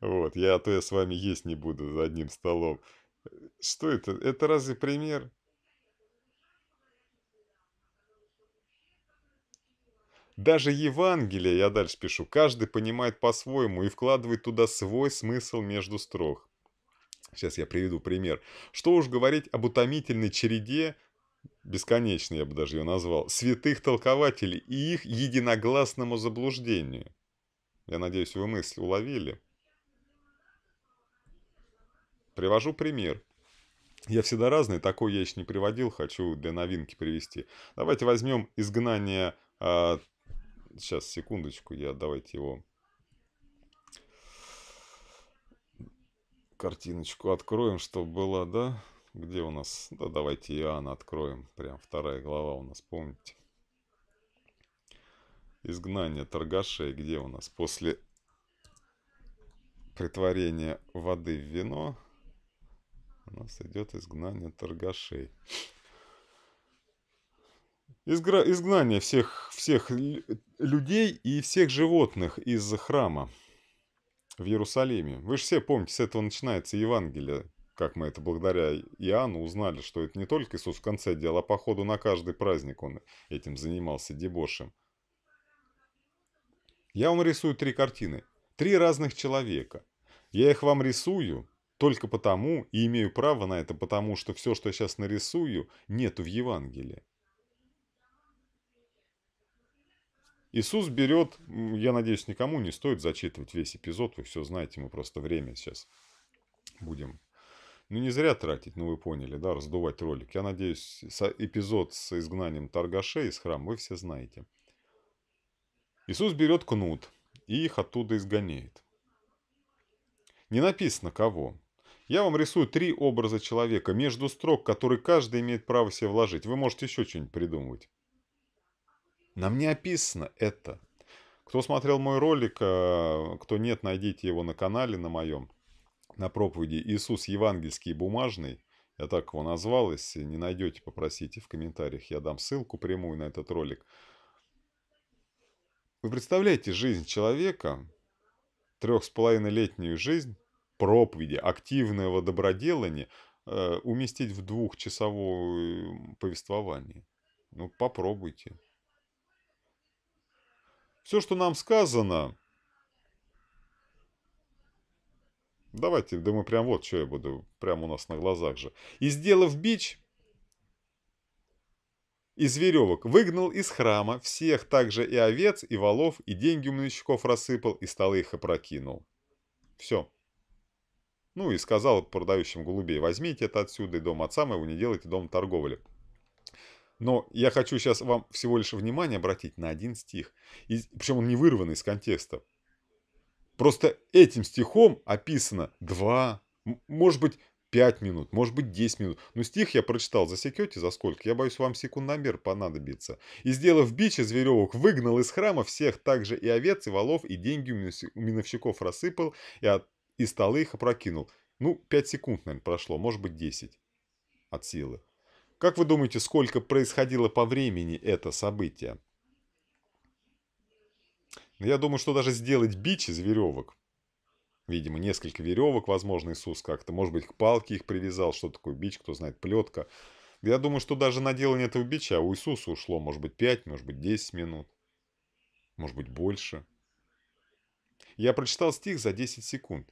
Вот, я, а то я с вами есть не буду за одним столом. Что это? Это разве пример? Даже Евангелие, я дальше пишу, каждый понимает по-своему и вкладывает туда свой смысл между строк. Сейчас я приведу пример. Что уж говорить об утомительной череде, бесконечной я бы даже ее назвал, святых толкователей и их единогласному заблуждению. Я надеюсь, вы мысль уловили. Привожу пример. Я всегда разный, такой я еще не приводил, хочу для новинки привести. Давайте возьмем изгнание а, сейчас, секундочку, я давайте его картиночку откроем, чтобы было, да? Где у нас? Да, давайте Иоанна откроем. Прям вторая глава у нас, помните? Изгнание торгашей, где у нас? После притворения воды в вино у нас идет изгнание торгашей изгра... изгнание всех, всех людей и всех животных из храма в Иерусалиме. Вы же все помните, с этого начинается Евангелие, как мы это благодаря Иоанну узнали, что это не только Иисус в конце дела, а по ходу на каждый праздник он этим занимался дебошем. Я вам рисую три картины, три разных человека. Я их вам рисую только потому, и имею право на это, потому что все, что я сейчас нарисую, нету в Евангелии. Иисус берет, я надеюсь, никому не стоит зачитывать весь эпизод, вы все знаете, мы просто время сейчас будем. Ну, не зря тратить, ну вы поняли, да, раздувать ролик. Я надеюсь, эпизод с изгнанием торгашей из храма вы все знаете. Иисус берет кнут и их оттуда изгоняет. Не написано кого. Я вам рисую три образа человека между строк, которые каждый имеет право себе вложить. Вы можете еще что-нибудь придумывать. Нам не описано это. Кто смотрел мой ролик, э, кто нет, найдите его на канале, на моем, на проповеди «Иисус Евангельский бумажный». Я так его назвал, если не найдете, попросите в комментариях, я дам ссылку прямую на этот ролик. Вы представляете жизнь человека, трех с половиной летнюю жизнь, проповеди, активного доброделания, э, уместить в двухчасовое э, повествование. Ну, попробуйте. Все, что нам сказано... Давайте, да мы прям вот, что я буду, прямо у нас на глазах же. И сделав бич из веревок, выгнал из храма всех, также и овец, и волов, и деньги у мельчаков рассыпал, и столы их опрокинул. Все. Ну и сказал продающим голубей, возьмите это отсюда и дом отца моего не делайте дом торговли. Но я хочу сейчас вам всего лишь внимание обратить на один стих. И, причем он не вырванный из контекста. Просто этим стихом описано 2, может быть, 5 минут, может быть, 10 минут. Но стих я прочитал, засекете за сколько? Я боюсь, вам секундомер понадобится. «И, сделав бич из веревок, выгнал из храма всех также и овец, и волов, и деньги у миновщиков рассыпал, и, от... и столы их опрокинул». Ну, 5 секунд, наверное, прошло, может быть, 10 от силы. Как вы думаете, сколько происходило по времени это событие? Я думаю, что даже сделать бич из веревок, видимо, несколько веревок, возможно, Иисус как-то, может быть, к палке их привязал, что такое бич, кто знает, плетка. Я думаю, что даже на делание этого бича у Иисуса ушло, может быть, 5, может быть, 10 минут, может быть, больше. Я прочитал стих за 10 секунд.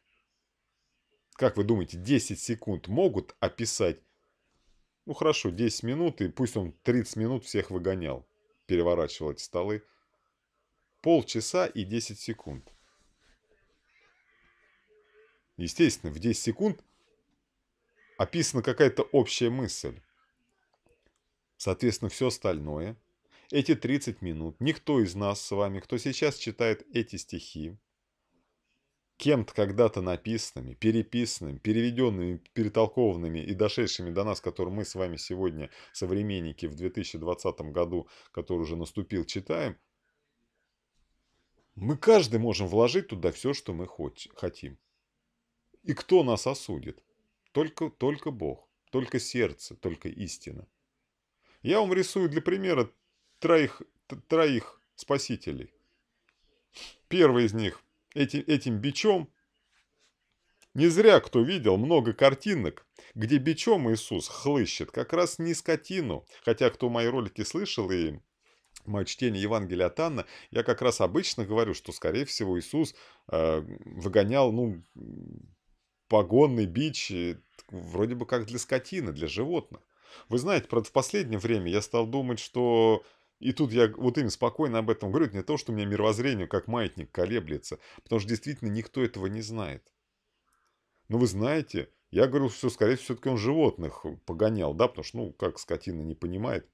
Как вы думаете, 10 секунд могут описать ну хорошо, 10 минут, и пусть он 30 минут всех выгонял, переворачивал эти столы. Полчаса и 10 секунд. Естественно, в 10 секунд описана какая-то общая мысль. Соответственно, все остальное, эти 30 минут, никто из нас с вами, кто сейчас читает эти стихи, кем-то когда-то написанными, переписанными, переведенными, перетолкованными и дошедшими до нас, которые мы с вами сегодня, современники, в 2020 году, который уже наступил, читаем, мы каждый можем вложить туда все, что мы хотим. И кто нас осудит? Только, только Бог, только сердце, только истина. Я вам рисую для примера троих, троих спасителей. Первый из них – этим, этим бичом. Не зря кто видел много картинок, где бичом Иисус хлыщет как раз не скотину, хотя кто мои ролики слышал и мое чтение Евангелия от Анна, я как раз обычно говорю, что, скорее всего, Иисус э, выгонял, ну, погонный бич, вроде бы как для скотины, для животных. Вы знаете, правда, в последнее время я стал думать, что и тут я вот им спокойно об этом говорю, это не то, что у меня мировоззрение как маятник колеблется, потому что действительно никто этого не знает. Но вы знаете, я говорю, что, скорее всего, все-таки он животных э, погонял, да, потому что, ну, как скотина не понимает,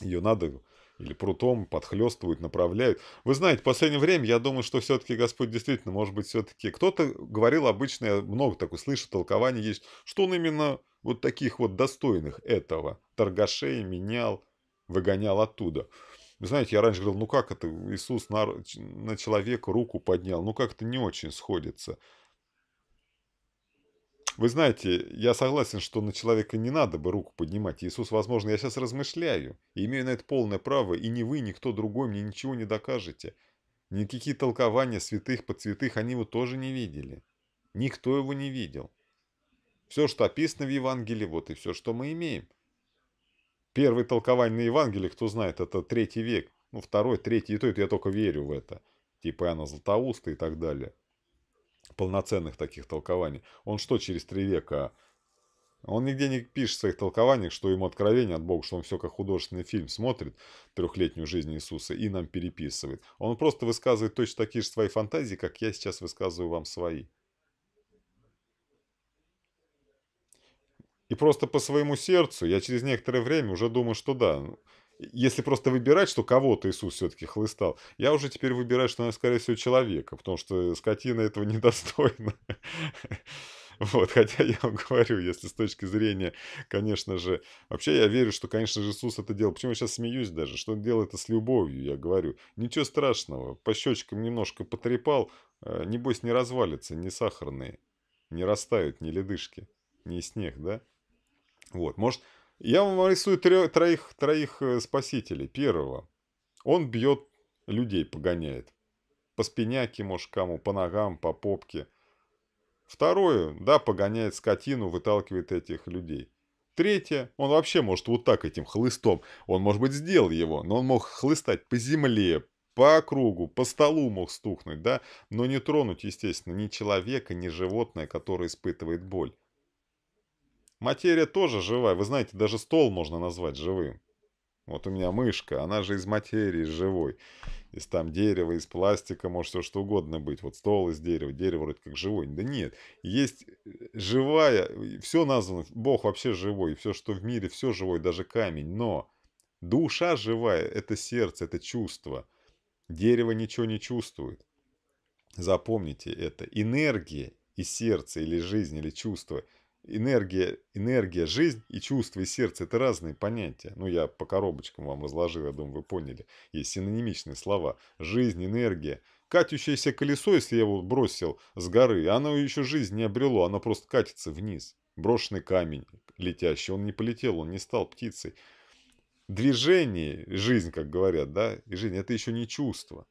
ее надо или прутом подхлестывают, направляют. Вы знаете, в последнее время я думаю, что все-таки Господь действительно, может быть, все-таки... Кто-то говорил обычно, я много такой слышу, толкований есть, что он именно вот таких вот достойных этого торгашей менял, выгонял оттуда. Вы знаете, я раньше говорил, ну как это, Иисус на, на человека руку поднял, ну как это не очень сходится. Вы знаете, я согласен, что на человека не надо бы руку поднимать. Иисус, возможно, я сейчас размышляю, и имею на это полное право, и ни вы, ни кто другой мне ничего не докажете. Никакие толкования святых, святых, они его тоже не видели. Никто его не видел. Все, что описано в Евангелии, вот и все, что мы имеем – Первый толкование Евангелие, кто знает, это третий век. Ну, второй, третий, и то это я только верю в это. Типа Иоанна Златоуста и так далее. Полноценных таких толкований. Он что через три века? Он нигде не пишет в своих толкованиях, что ему откровение от Бога, что он все как художественный фильм смотрит, трехлетнюю жизнь Иисуса, и нам переписывает. Он просто высказывает точно такие же свои фантазии, как я сейчас высказываю вам свои. И просто по своему сердцу, я через некоторое время уже думаю, что да, ну, если просто выбирать, что кого-то Иисус все-таки хлыстал, я уже теперь выбираю, что, наверное, скорее всего, человека, потому что скотина этого недостойна. Вот, хотя я вам говорю, если с точки зрения, конечно же, вообще я верю, что, конечно же, Иисус это делал. Почему я сейчас смеюсь даже? Что он делал это с любовью, я говорю. Ничего страшного, по щечкам немножко потрепал, э, небось не развалится, не сахарные, не растают, не ледышки, не снег, да? Вот, может, я вам рисую тре- троих, троих э, спасителей. Первого, он бьет людей, погоняет. По спиняке, может, кому, по ногам, по попке. Второе, да, погоняет скотину, выталкивает этих людей. Третье, он вообще может вот так этим хлыстом, он, может быть, сделал его, но он мог хлыстать по земле, по кругу, по столу мог стукнуть, да, но не тронуть, естественно, ни человека, ни животное, которое испытывает боль. Материя тоже живая. Вы знаете, даже стол можно назвать живым. Вот у меня мышка, она же из материи, живой. Из там дерева, из пластика, может все что угодно быть. Вот стол из дерева, дерево вроде как живой. Да нет, есть э, живая, все названо, Бог вообще живой, все, что в мире, все живой, даже камень. Но душа живая, это сердце, это чувство. Дерево ничего не чувствует. Запомните это. Энергия и сердце, или жизнь, или чувство – Энергия, энергия, жизнь и чувство, и сердце – это разные понятия. Ну, я по коробочкам вам изложил, я думаю, вы поняли. Есть синонимичные слова. Жизнь, энергия. катящееся колесо, если я его бросил с горы, оно еще жизнь не обрело, оно просто катится вниз. Брошенный камень летящий, он не полетел, он не стал птицей. Движение, жизнь, как говорят, да, и жизнь – это еще не чувство.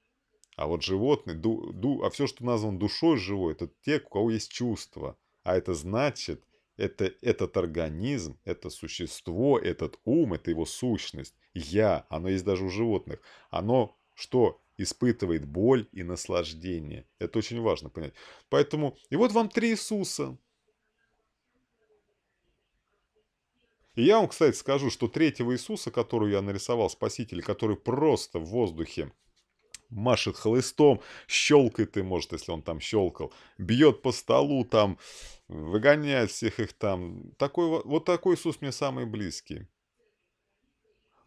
А вот животный, ду, ду, а все, что названо душой живой, это те, у кого есть чувство, А это значит – это этот организм, это существо, этот ум, это его сущность, я, оно есть даже у животных, оно что? Испытывает боль и наслаждение. Это очень важно понять. Поэтому, и вот вам три Иисуса. И я вам, кстати, скажу, что третьего Иисуса, которого я нарисовал, Спасителя, который просто в воздухе машет хлыстом, щелкает и может, если он там щелкал, бьет по столу там, выгоняет всех их там. Такой, вот такой Иисус мне самый близкий.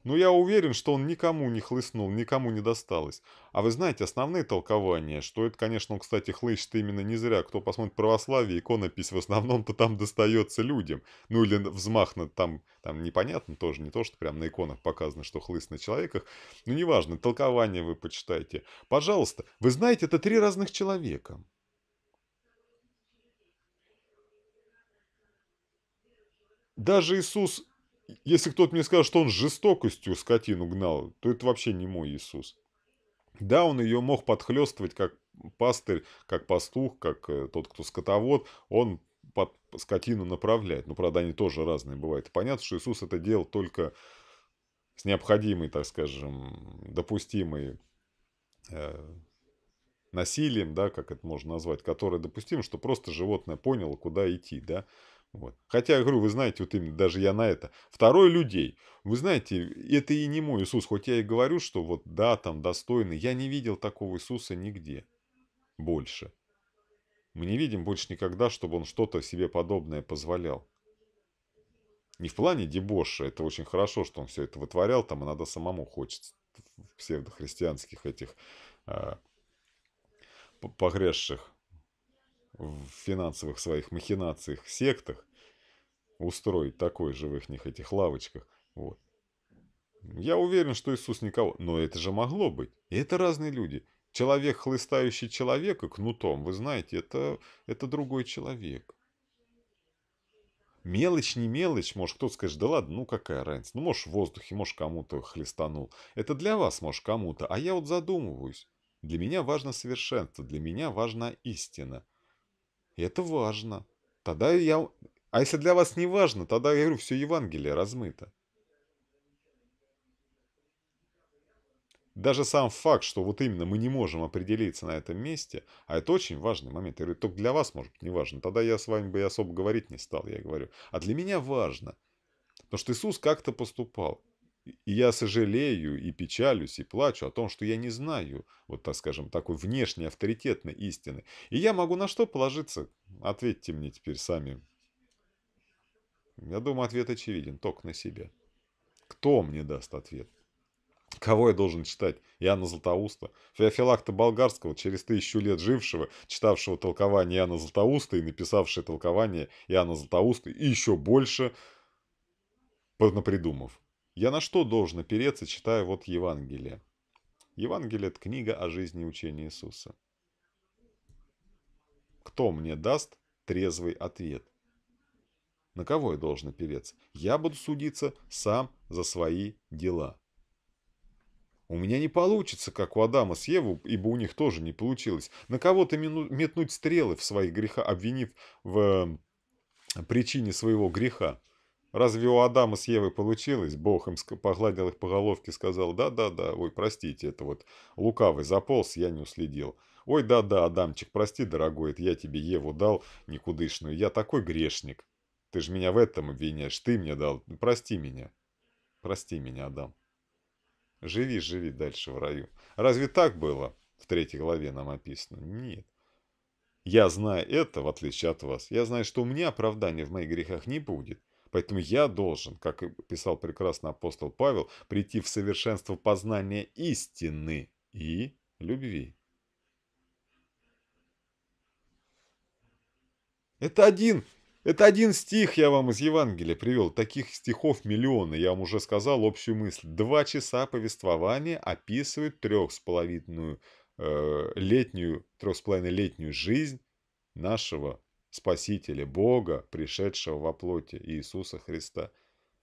Но я уверен, что он никому не хлыстнул, никому не досталось. А вы знаете, основные толкования, что это, конечно, кстати, хлыщет именно не зря. Кто посмотрит православие, иконопись в основном-то там достается людям. Ну или взмах на там, там непонятно тоже, не то, что прям на иконах показано, что хлыст на человеках. Ну неважно, толкование вы почитайте. Пожалуйста, вы знаете, это три разных человека. Даже Иисус если кто-то мне скажет, что он жестокостью скотину гнал, то это вообще не мой Иисус. Да, он ее мог подхлестывать как пастырь, как пастух, как э, тот, кто скотовод. Он под скотину направляет. Но, ну, правда, они тоже разные бывают. понятно, что Иисус это делал только с необходимой, так скажем, допустимой э, насилием, да, как это можно назвать, которое допустимо, что просто животное поняло, куда идти, да. Вот. Хотя, я говорю, вы знаете, вот именно даже я на это. Второй людей. Вы знаете, это и не мой Иисус. Хоть я и говорю, что вот да, там достойный. Я не видел такого Иисуса нигде больше. Мы не видим больше никогда, чтобы он что-то себе подобное позволял. Не в плане дебоша, это очень хорошо, что он все это вытворял, там надо самому хочется в псевдохристианских этих э, а, погрешших в финансовых своих махинациях, сектах, устроить такой же в их этих лавочках. Вот. Я уверен, что Иисус никого... Но это же могло быть. И это разные люди. Человек, хлыстающий человека кнутом, вы знаете, это, это другой человек. Мелочь не мелочь, может, кто-то скажет, да ладно, ну какая разница, ну, может, в воздухе, может, кому-то хлестанул. Это для вас, может, кому-то, а я вот задумываюсь. Для меня важно совершенство, для меня важна истина. И это важно. Тогда я... А если для вас не важно, тогда, я говорю, все Евангелие размыто. Даже сам факт, что вот именно мы не можем определиться на этом месте, а это очень важный момент. Я говорю, только для вас, может быть, не важно. Тогда я с вами бы и особо говорить не стал, я говорю. А для меня важно. Потому что Иисус как-то поступал. И я сожалею и печалюсь и плачу о том, что я не знаю, вот так скажем, такой внешней авторитетной истины. И я могу на что положиться? Ответьте мне теперь сами. Я думаю, ответ очевиден, только на себя. Кто мне даст ответ? Кого я должен читать? Иоанна Златоуста? Феофилакта Болгарского, через тысячу лет жившего, читавшего толкование Иоанна Златоуста и написавшего толкование Иоанна Златоуста, и еще больше, напридумав. Я на что должен опереться, читая вот Евангелие? Евангелие – это книга о жизни и учении Иисуса. Кто мне даст трезвый ответ? На кого я должен опереться? Я буду судиться сам за свои дела. У меня не получится, как у Адама с Еву, ибо у них тоже не получилось. На кого-то метнуть стрелы в своих греха, обвинив в эм, причине своего греха. Разве у Адама с Евой получилось? Бог им погладил их по головке, сказал, да-да-да, ой, простите, это вот лукавый заполз, я не уследил. Ой, да-да, Адамчик, прости, дорогой, это я тебе Еву дал никудышную, я такой грешник. Ты же меня в этом обвиняешь, ты мне дал, прости меня. Прости меня, Адам. Живи, живи дальше в раю. Разве так было? В третьей главе нам описано. Нет. Я знаю это, в отличие от вас. Я знаю, что у меня оправдания в моих грехах не будет. Поэтому я должен, как писал прекрасно апостол Павел, прийти в совершенство познания истины и любви. Это один, это один стих я вам из Евангелия привел. Таких стихов миллионы. Я вам уже сказал общую мысль. Два часа повествования описывают трех с половиной э, летнюю, трех с половиной летнюю жизнь нашего Спасителя, Бога, пришедшего во плоти Иисуса Христа.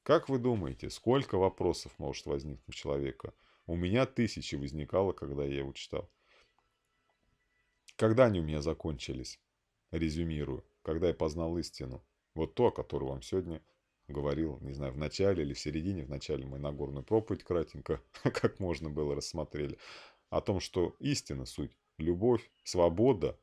Как вы думаете, сколько вопросов может возникнуть у человека? У меня тысячи возникало, когда я его читал. Когда они у меня закончились? Резюмирую. Когда я познал истину. Вот то, о которой вам сегодня говорил, не знаю, в начале или в середине, в начале мы Нагорную проповедь кратенько, как можно было, рассмотрели, о том, что истина, суть, любовь, свобода,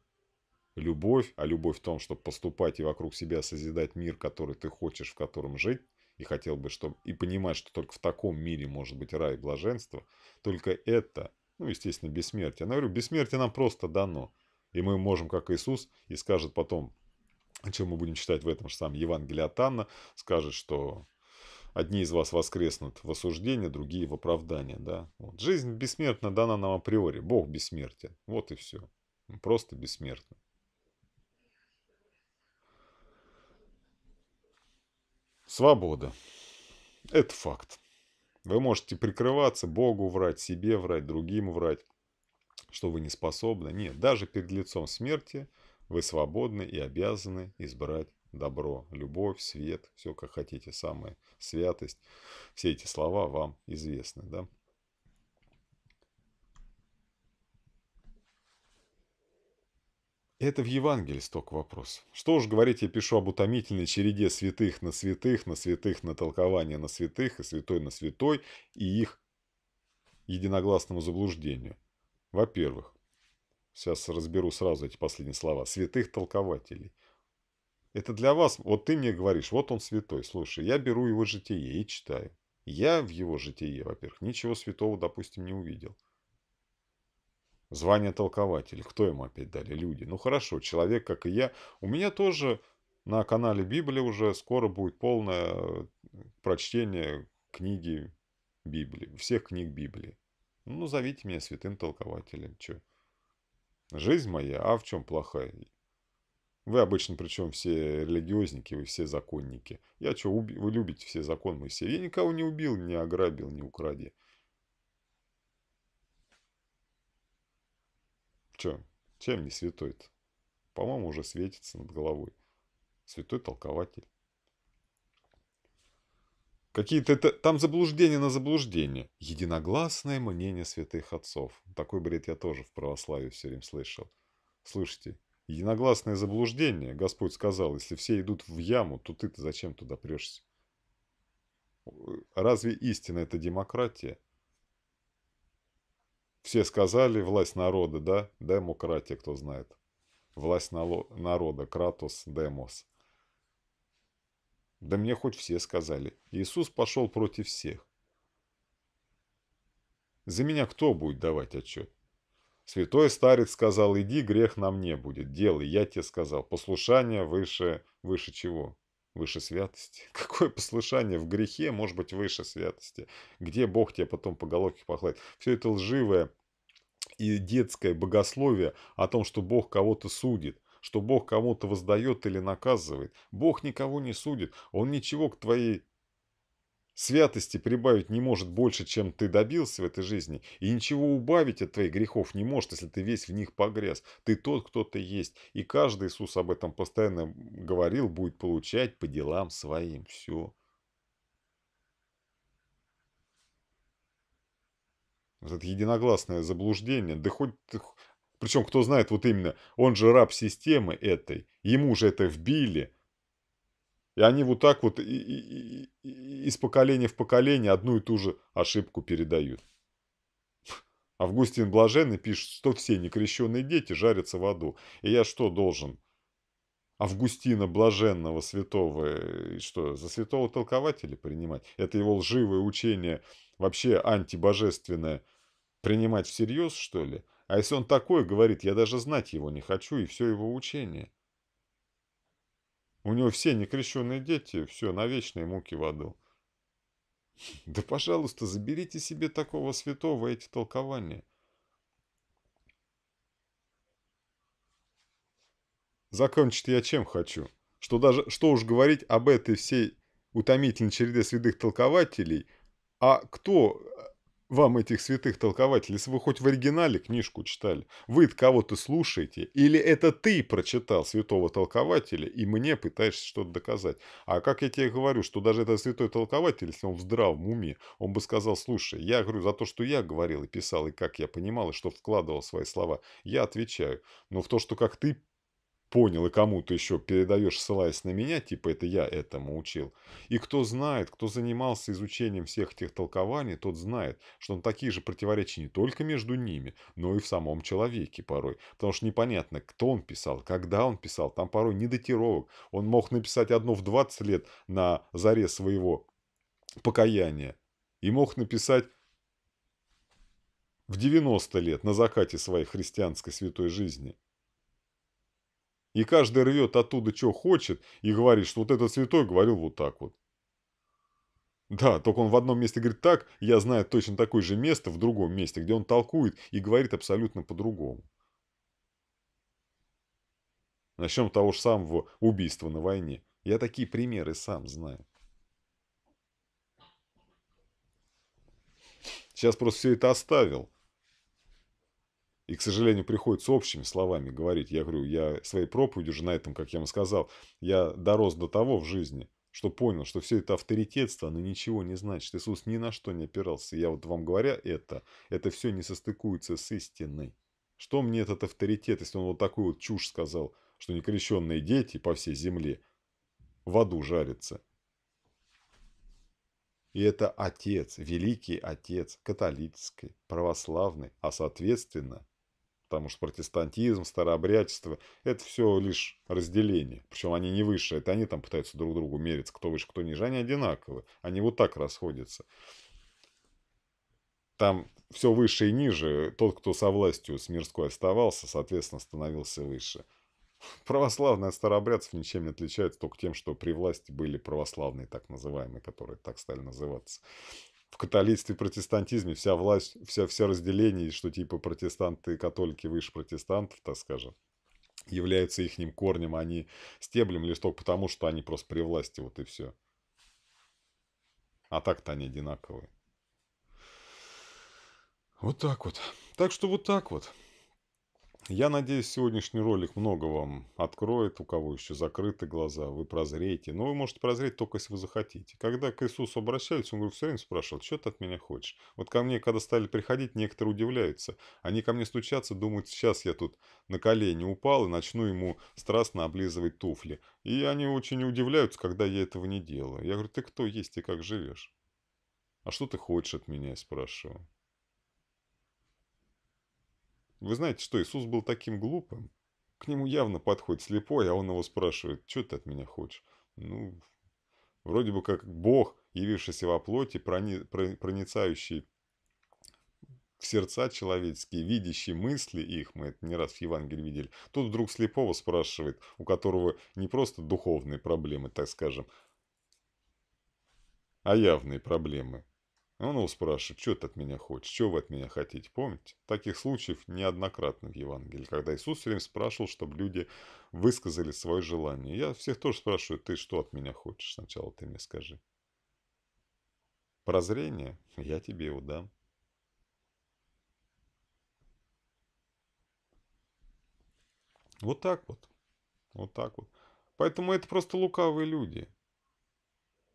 любовь, а любовь в том, чтобы поступать и вокруг себя созидать мир, который ты хочешь, в котором жить, и хотел бы, чтобы... И понимать, что только в таком мире может быть рай и блаженство, только это, ну, естественно, бессмертие. я говорю, бессмертие нам просто дано. И мы можем, как Иисус, и скажет потом, о чем мы будем читать в этом же самом Евангелии от Анна, скажет, что одни из вас воскреснут в осуждение, другие в оправдание. Да? Вот. Жизнь бессмертна дана нам априори. Бог бессмертен. Вот и все. Просто бессмертно. Свобода. Это факт. Вы можете прикрываться, Богу врать, себе врать, другим врать, что вы не способны. Нет, даже перед лицом смерти вы свободны и обязаны избрать добро, любовь, свет, все как хотите, самая святость. Все эти слова вам известны, да? Это в Евангелии столько вопрос. Что уж говорить, я пишу об утомительной череде святых на святых, на святых на толкование на святых, и святой на святой, и их единогласному заблуждению. Во-первых, сейчас разберу сразу эти последние слова, святых толкователей. Это для вас, вот ты мне говоришь, вот он святой, слушай, я беру его житие и читаю. Я в его житие, во-первых, ничего святого, допустим, не увидел. Звание толкователь. Кто ему опять дали? Люди. Ну хорошо, человек, как и я. У меня тоже на канале Библия уже скоро будет полное э, прочтение книги Библии. Всех книг Библии. Ну, зовите меня святым толкователем. Че? Жизнь моя, а в чем плохая? Вы обычно, причем все религиозники, вы все законники. Я что, уби... вы любите все законы, мы все. Я никого не убил, не ограбил, не укради. Че, чем не святой-то? По-моему, уже светится над головой. Святой толкователь. Какие-то это, там заблуждения на заблуждение. Единогласное мнение святых отцов. Такой бред я тоже в православии все время слышал. Слушайте, единогласное заблуждение, Господь сказал, если все идут в яму, то ты-то зачем туда прешься? Разве истина – это демократия? Все сказали «власть народа», да? Демократия, кто знает. Власть народа, Кратос, Демос. Да мне хоть все сказали. Иисус пошел против всех. За меня кто будет давать отчет? Святой старец сказал, иди, грех на мне будет, делай, я тебе сказал. Послушание выше, выше чего? Выше святости? Какое послушание в грехе может быть выше святости? Где Бог тебя потом по головке похлает, Все это лживое и детское богословие о том, что Бог кого-то судит, что Бог кому-то воздает или наказывает. Бог никого не судит. Он ничего к твоей Святости прибавить не может больше, чем ты добился в этой жизни, и ничего убавить от твоих грехов не может, если ты весь в них погряз. Ты тот, кто ты есть. И каждый Иисус об этом постоянно говорил, будет получать по делам своим. Все. Вот это единогласное заблуждение, да хоть причем, кто знает, вот именно, он же раб системы этой, ему же это вбили, и они вот так вот из поколения в поколение одну и ту же ошибку передают. Августин Блаженный пишет, что все некрещенные дети жарятся в аду. И я что должен? Августина Блаженного святого, э, что, за святого толкователя принимать? Это его лживое учение, вообще антибожественное, принимать всерьез, что ли? А если он такое говорит, я даже знать его не хочу и все его учение. У него все некрещенные дети, все, на вечные муки в аду. Да, пожалуйста, заберите себе такого святого эти толкования. Закончить я чем хочу? Что даже, что уж говорить об этой всей утомительной череде святых толкователей, а кто вам этих святых толкователей, если вы хоть в оригинале книжку читали, вы кого-то слушаете, или это ты прочитал святого толкователя, и мне пытаешься что-то доказать. А как я тебе говорю, что даже этот святой толкователь, если он в здравом уме, он бы сказал, слушай, я говорю за то, что я говорил и писал, и как я понимал, и что вкладывал свои слова, я отвечаю. Но в то, что как ты понял и кому-то еще передаешь, ссылаясь на меня, типа это я этому учил. И кто знает, кто занимался изучением всех этих толкований, тот знает, что он такие же противоречия не только между ними, но и в самом человеке порой. Потому что непонятно, кто он писал, когда он писал, там порой не датировок. Он мог написать одно в 20 лет на заре своего покаяния и мог написать в 90 лет на закате своей христианской святой жизни – и каждый рвет оттуда, что хочет, и говорит, что вот этот святой говорил вот так вот. Да, только он в одном месте говорит так, я знаю точно такое же место в другом месте, где он толкует и говорит абсолютно по-другому. Начнем того же самого убийства на войне. Я такие примеры сам знаю. Сейчас просто все это оставил. И, к сожалению, приходится общими словами говорить. Я говорю, я своей проповедью же на этом, как я вам сказал, я дорос до того в жизни, что понял, что все это авторитетство, оно ничего не значит. Иисус ни на что не опирался. Я вот вам говоря это, это все не состыкуется с истиной. Что мне этот авторитет, если он вот такую вот чушь сказал, что некрещенные дети по всей земле в аду жарятся? И это Отец, Великий Отец католической, православный, а соответственно Потому что протестантизм, старообрядчество – это все лишь разделение. Причем они не выше, это они там пытаются друг другу мериться, кто выше, кто ниже. Они одинаковы, они вот так расходятся. Там все выше и ниже. Тот, кто со властью с мирской оставался, соответственно, становился выше. Православные от старообрядцев ничем не отличаются, только тем, что при власти были православные, так называемые, которые так стали называться в католицизме и протестантизме вся власть, вся, все разделение, что типа протестанты католики выше протестантов, так скажем, являются ихним корнем, а не стеблем лишь только потому, что они просто при власти, вот и все. А так-то они одинаковые. Вот так вот. Так что вот так вот. Я надеюсь, сегодняшний ролик много вам откроет, у кого еще закрыты глаза, вы прозреете. Но вы можете прозреть только если вы захотите. Когда к Иисусу обращались, он говорит, все время спрашивал, что ты от меня хочешь? Вот ко мне, когда стали приходить, некоторые удивляются. Они ко мне стучатся, думают, сейчас я тут на колени упал и начну ему страстно облизывать туфли. И они очень удивляются, когда я этого не делаю. Я говорю, ты кто есть и как живешь? А что ты хочешь от меня, я спрашиваю. Вы знаете, что Иисус был таким глупым? К нему явно подходит слепой, а он его спрашивает, что ты от меня хочешь? Ну, вроде бы как Бог, явившийся во плоти, прони... проницающий в сердца человеческие, видящие мысли их, мы это не раз в Евангелии видели, тут вдруг слепого спрашивает, у которого не просто духовные проблемы, так скажем, а явные проблемы. А он его спрашивает, что ты от меня хочешь, что вы от меня хотите, помните? Таких случаев неоднократно в Евангелии, когда Иисус все время спрашивал, чтобы люди высказали свое желание. Я всех тоже спрашиваю, ты что от меня хочешь, сначала ты мне скажи. Прозрение, я тебе его дам. Вот так вот. Вот так вот. Поэтому это просто лукавые люди.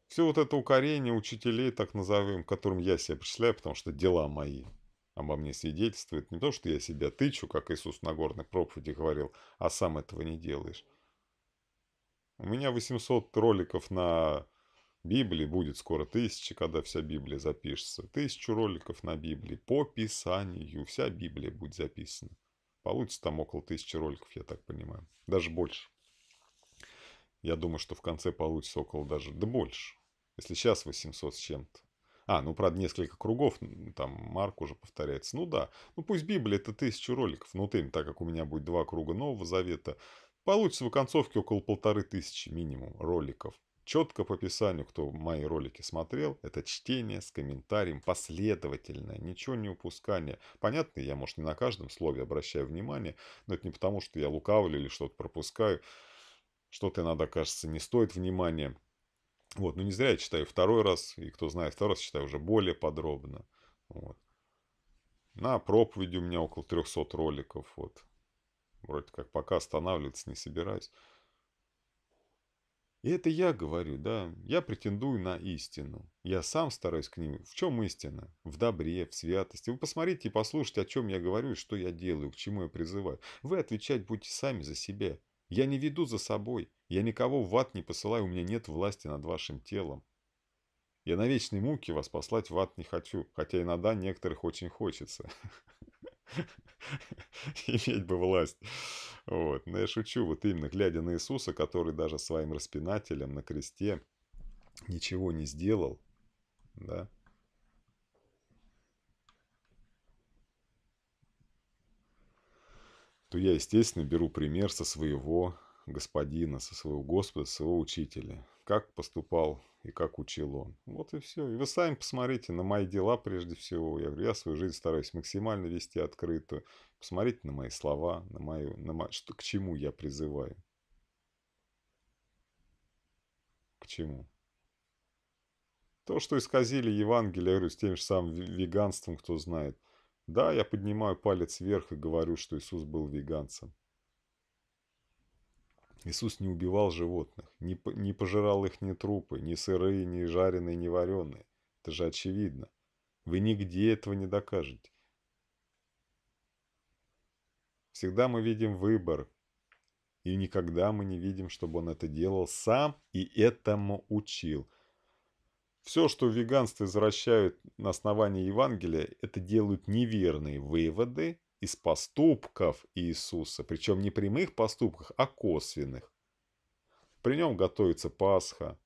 Все вот это укорение учителей, так назовем, которым я себя причисляю, потому что дела мои обо мне свидетельствует не то, что я себя тычу, как Иисус на горной проповеди говорил, а сам этого не делаешь. У меня 800 роликов на Библии, будет скоро тысячи, когда вся Библия запишется. Тысячу роликов на Библии по Писанию, вся Библия будет записана. Получится там около тысячи роликов, я так понимаю, даже больше. Я думаю, что в конце получится около даже, да больше. Если сейчас 800 с чем-то. А, ну, правда, несколько кругов, там марк уже повторяется. Ну да, ну пусть Библия это тысячу роликов, но так как у меня будет два круга Нового Завета, получится в концовке около полторы тысячи минимум роликов. Четко по описанию, кто мои ролики смотрел, это чтение с комментарием, последовательное, ничего не упускание. Понятно, я, может, не на каждом слове обращаю внимание, но это не потому, что я лукавлю или что-то пропускаю что-то иногда кажется не стоит внимания. Вот, ну не зря я читаю второй раз, и кто знает, второй раз читаю уже более подробно. Вот. На проповеди у меня около 300 роликов, вот. Вроде как пока останавливаться не собираюсь. И это я говорю, да, я претендую на истину. Я сам стараюсь к ним. В чем истина? В добре, в святости. Вы посмотрите и послушайте, о чем я говорю и что я делаю, к чему я призываю. Вы отвечать будете сами за себя. Я не веду за собой, я никого в ад не посылаю, у меня нет власти над вашим телом. Я на вечной муке вас послать в ад не хочу, хотя иногда некоторых очень хочется. Иметь бы власть. Вот. Но я шучу, вот именно, глядя на Иисуса, который даже своим распинателем на кресте ничего не сделал, да, то я, естественно, беру пример со своего господина, со своего Господа, со своего учителя. Как поступал и как учил он. Вот и все. И вы сами посмотрите на мои дела прежде всего. Я говорю, я свою жизнь стараюсь максимально вести открытую. Посмотрите на мои слова, на мою, на мо... что, к чему я призываю. К чему? То, что исказили Евангелие, я говорю, с тем же самым веганством, кто знает. Да, я поднимаю палец вверх и говорю, что Иисус был веганцем. Иисус не убивал животных, не, не пожирал их ни трупы, ни сырые, ни жареные, ни вареные. Это же очевидно. Вы нигде этого не докажете. Всегда мы видим выбор, и никогда мы не видим, чтобы он это делал сам и этому учил. Все, что веганство извращают на основании Евангелия, это делают неверные выводы из поступков Иисуса, причем не прямых поступках, а косвенных. При нем готовится Пасха,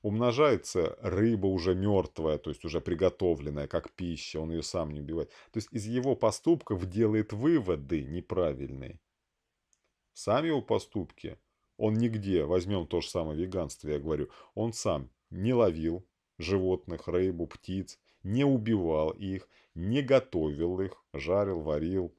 умножается рыба уже мертвая, то есть уже приготовленная как пища, он ее сам не убивает. То есть из его поступков делает выводы неправильные. Сами его поступки, он нигде, возьмем то же самое веганство, я говорю, он сам не ловил животных, рыбу, птиц, не убивал их, не готовил их, жарил, варил,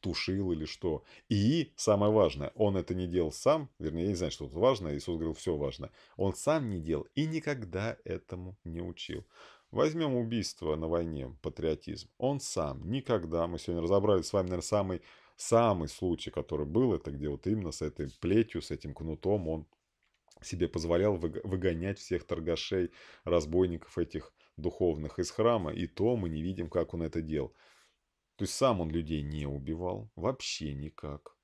тушил или что. И, самое важное, он это не делал сам, вернее, я не знаю, что тут важно, Иисус говорил, все важно. Он сам не делал и никогда этому не учил. Возьмем убийство на войне, патриотизм. Он сам никогда, мы сегодня разобрали с вами, наверное, самый, самый случай, который был, это где вот именно с этой плетью, с этим кнутом он себе позволял выгонять всех торгашей, разбойников этих духовных из храма, и то мы не видим, как он это делал. То есть сам он людей не убивал, вообще никак.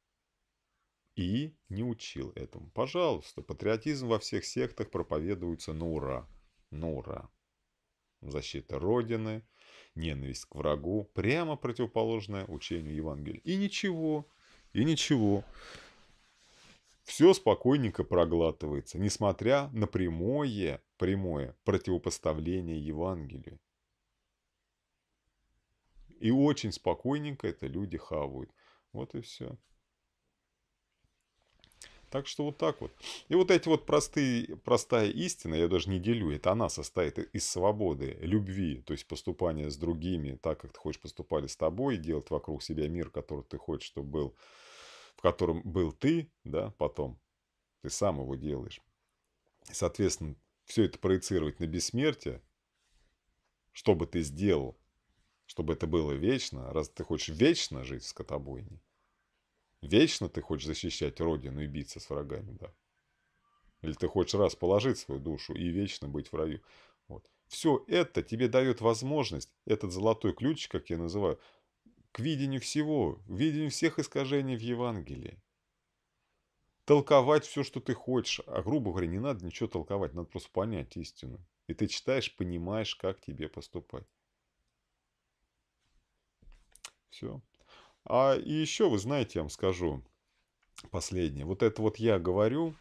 И не учил этому. Пожалуйста, патриотизм во всех сектах проповедуется на ура. На ура. Защита Родины, ненависть к врагу, прямо противоположное учению Евангелия. И ничего, и ничего все спокойненько проглатывается, несмотря на прямое, прямое противопоставление Евангелию. И очень спокойненько это люди хавают. Вот и все. Так что вот так вот. И вот эти вот простые, простая истина, я даже не делю, это она состоит из свободы, любви, то есть поступания с другими так, как ты хочешь поступали с тобой, делать вокруг себя мир, который ты хочешь, чтобы был в котором был ты, да, потом, ты сам его делаешь. соответственно, все это проецировать на бессмертие, что бы ты сделал, чтобы это было вечно, раз ты хочешь вечно жить в скотобойне, вечно ты хочешь защищать родину и биться с врагами, да. Или ты хочешь раз положить свою душу и вечно быть в раю. Вот. Все это тебе дает возможность, этот золотой ключ, как я называю, к видению всего, к видению всех искажений в Евангелии. Толковать все, что ты хочешь, а грубо говоря, не надо ничего толковать, надо просто понять истину. И ты читаешь, понимаешь, как тебе поступать. Все. А и еще, вы знаете, я вам скажу последнее. Вот это вот я говорю,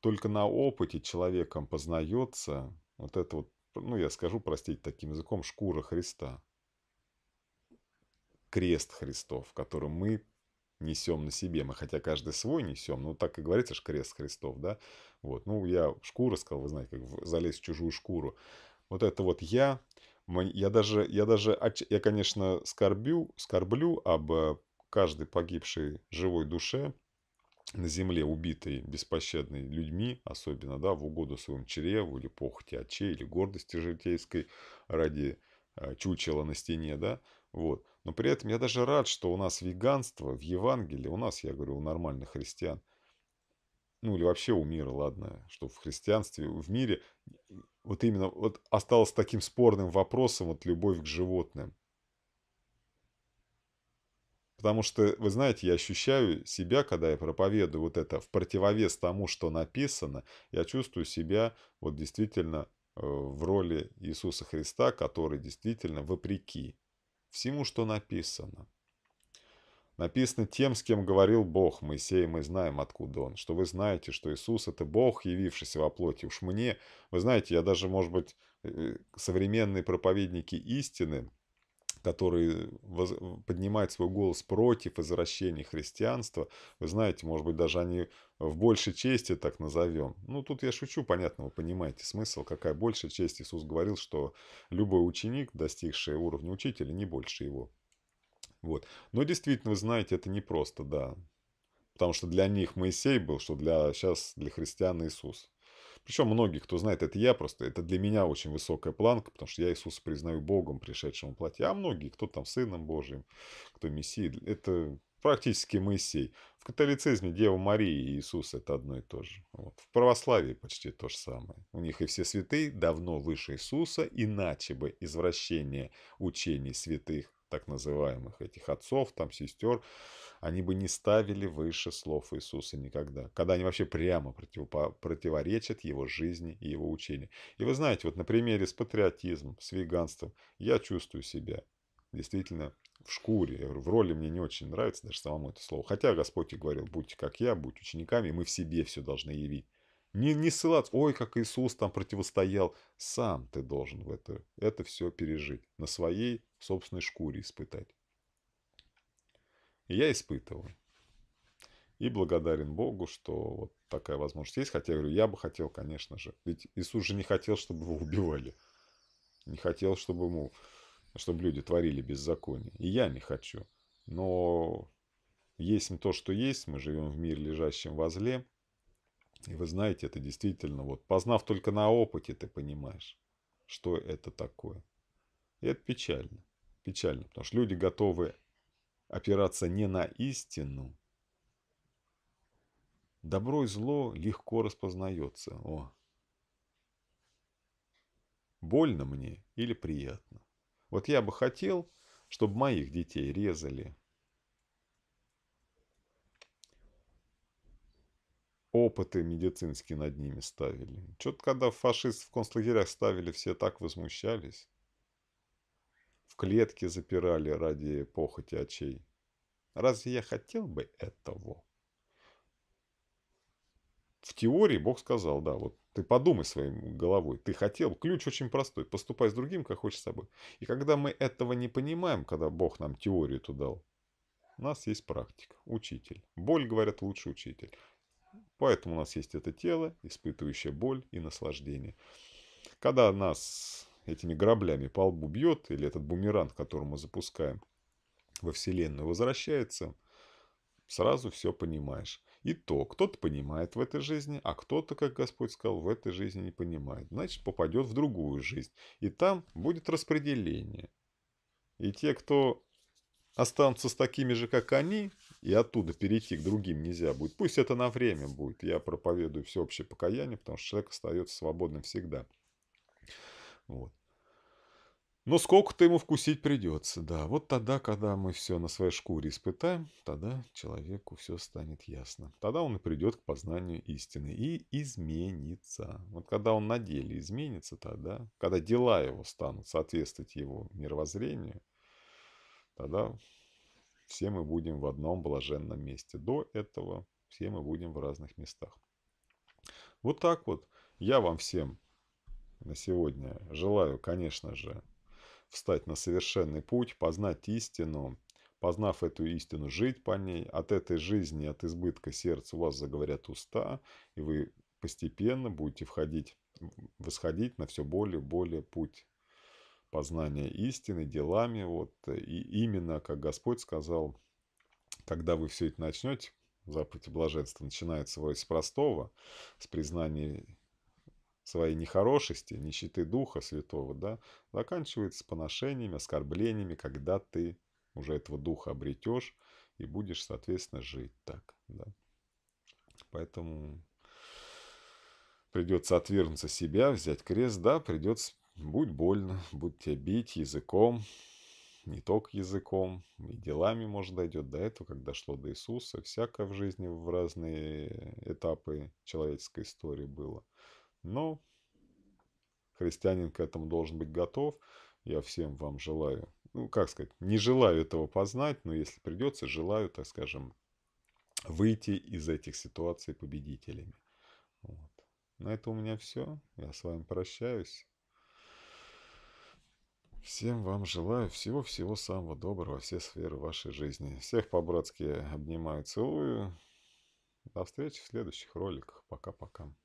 только на опыте человеком познается вот это вот, ну я скажу, простите таким языком, шкура Христа крест Христов, который мы несем на себе. Мы хотя каждый свой несем, но так и говорится же крест Христов, да? Вот, ну я шкуру сказал, вы знаете, как залезть в чужую шкуру. Вот это вот я, я даже, я даже, я, конечно, скорбю, скорблю об э, каждой погибшей живой душе на земле, убитой беспощадной людьми, особенно, да, в угоду своем чреву или похоти отчей, или гордости житейской ради э, чучела на стене, да, вот. Но при этом я даже рад, что у нас веганство в Евангелии, у нас, я говорю, у нормальных христиан, ну или вообще у мира, ладно, что в христианстве, в мире вот именно вот осталось таким спорным вопросом вот любовь к животным. Потому что, вы знаете, я ощущаю себя, когда я проповедую вот это в противовес тому, что написано, я чувствую себя вот действительно э, в роли Иисуса Христа, который действительно вопреки всему, что написано. Написано тем, с кем говорил Бог, Моисей, мы знаем, откуда он, что вы знаете, что Иисус – это Бог, явившийся во плоти. Уж мне, вы знаете, я даже, может быть, э, современные проповедники истины – которые э, поднимают свой голос против возвращения христианства. Вы знаете, может быть, даже они в большей чести так назовем. Ну, тут я шучу, понятно, вы понимаете смысл, какая большая честь. Иисус говорил, что любой ученик, достигший уровня учителя, не больше его. Вот. Но действительно, вы знаете, это непросто, да. Потому что для них Моисей был, что для, сейчас для христиан Иисус. Причем многие, кто знает, это я просто, это для меня очень высокая планка, потому что я Иисуса признаю Богом, пришедшим в плоти. А многие, кто там Сыном Божьим, кто Мессией, это практически Моисей. В католицизме Дева Мария и Иисус – это одно и то же. Вот. В православии почти то же самое. У них и все святые давно выше Иисуса, иначе бы извращение учений святых, так называемых этих отцов, там сестер, они бы не ставили выше слов Иисуса никогда, когда они вообще прямо противопо- противоречат его жизни и его учению. И вы знаете, вот на примере с патриотизмом, с веганством, я чувствую себя действительно в шкуре, э, в роли мне не очень нравится даже самому это слово. Хотя Господь и говорил, будьте как я, будьте учениками, и мы в себе все должны явить. Не, не ссылаться, ой, как Иисус там противостоял. Сам ты должен в это, это все пережить, на своей собственной шкуре испытать я испытываю И благодарен Богу, что вот такая возможность есть. Хотя я говорю, я бы хотел, конечно же. Ведь Иисус же не хотел, чтобы его убивали. Не хотел, чтобы ему, чтобы люди творили беззаконие. И я не хочу. Но есть то, что есть. Мы живем в мире, лежащем возле. И вы знаете, это действительно, вот познав только на опыте, ты понимаешь, что это такое. И это печально. Печально, потому что люди готовы опираться не на истину, добро и зло легко распознается. О. Больно мне или приятно? Вот я бы хотел, чтобы моих детей резали. Опыты медицинские над ними ставили. Что-то когда фашистов в концлагерях ставили, все так возмущались. В клетке запирали ради похоти очей. Разве я хотел бы этого? В теории Бог сказал, да, вот ты подумай своим головой. Ты хотел. Ключ очень простой. Поступай с другим, как хочешь с собой. И когда мы этого не понимаем, когда Бог нам теорию ту дал, у нас есть практика, учитель. Боль, говорят, лучший учитель. Поэтому у нас есть это тело, испытывающее боль и наслаждение. Когда нас этими граблями по лбу бьет, или этот бумеранг, который мы запускаем во Вселенную, возвращается, сразу все понимаешь. И то, кто-то понимает в этой жизни, а кто-то, как Господь сказал, в этой жизни не понимает. Значит, попадет в другую жизнь. И там будет распределение. И те, кто останутся с такими же, как они, и оттуда перейти к другим нельзя будет. Пусть это на время будет. Я проповедую всеобщее покаяние, потому что человек остается свободным всегда. Вот. Но сколько-то ему вкусить придется, да. Вот тогда, когда мы все на своей шкуре испытаем, тогда человеку все станет ясно. Тогда он и придет к познанию истины и изменится. Вот когда он на деле изменится, тогда, когда дела его станут соответствовать его мировоззрению, тогда все мы будем в одном блаженном месте. До этого все мы будем в разных местах. Вот так вот. Я вам всем на сегодня. Желаю, конечно же, встать на совершенный путь, познать истину, познав эту истину, жить по ней. От этой жизни, от избытка сердца у вас заговорят уста, и вы постепенно будете входить, восходить на все более и более путь познания истины, делами. Вот. И именно, как Господь сказал, когда вы все это начнете, заповедь блаженства начинается с простого, с признания своей нехорошести, нищеты Духа Святого, да, заканчивается поношениями, оскорблениями, когда ты уже этого Духа обретешь и будешь, соответственно, жить так, да. Поэтому придется отвернуться себя, взять крест, да, придется, будь больно, будь тебя бить языком, не только языком, и делами, может, дойдет до этого, когда дошло до Иисуса. Всякое в жизни в разные этапы человеческой истории было. Но христианин к этому должен быть готов. Я всем вам желаю, ну, как сказать, не желаю этого познать, но если придется, желаю, так скажем, выйти из этих ситуаций победителями. Вот. На это у меня все. Я с вами прощаюсь. Всем вам желаю всего-всего самого доброго, во все сферы вашей жизни. Всех по-братски обнимаю, целую. До встречи в следующих роликах. Пока-пока.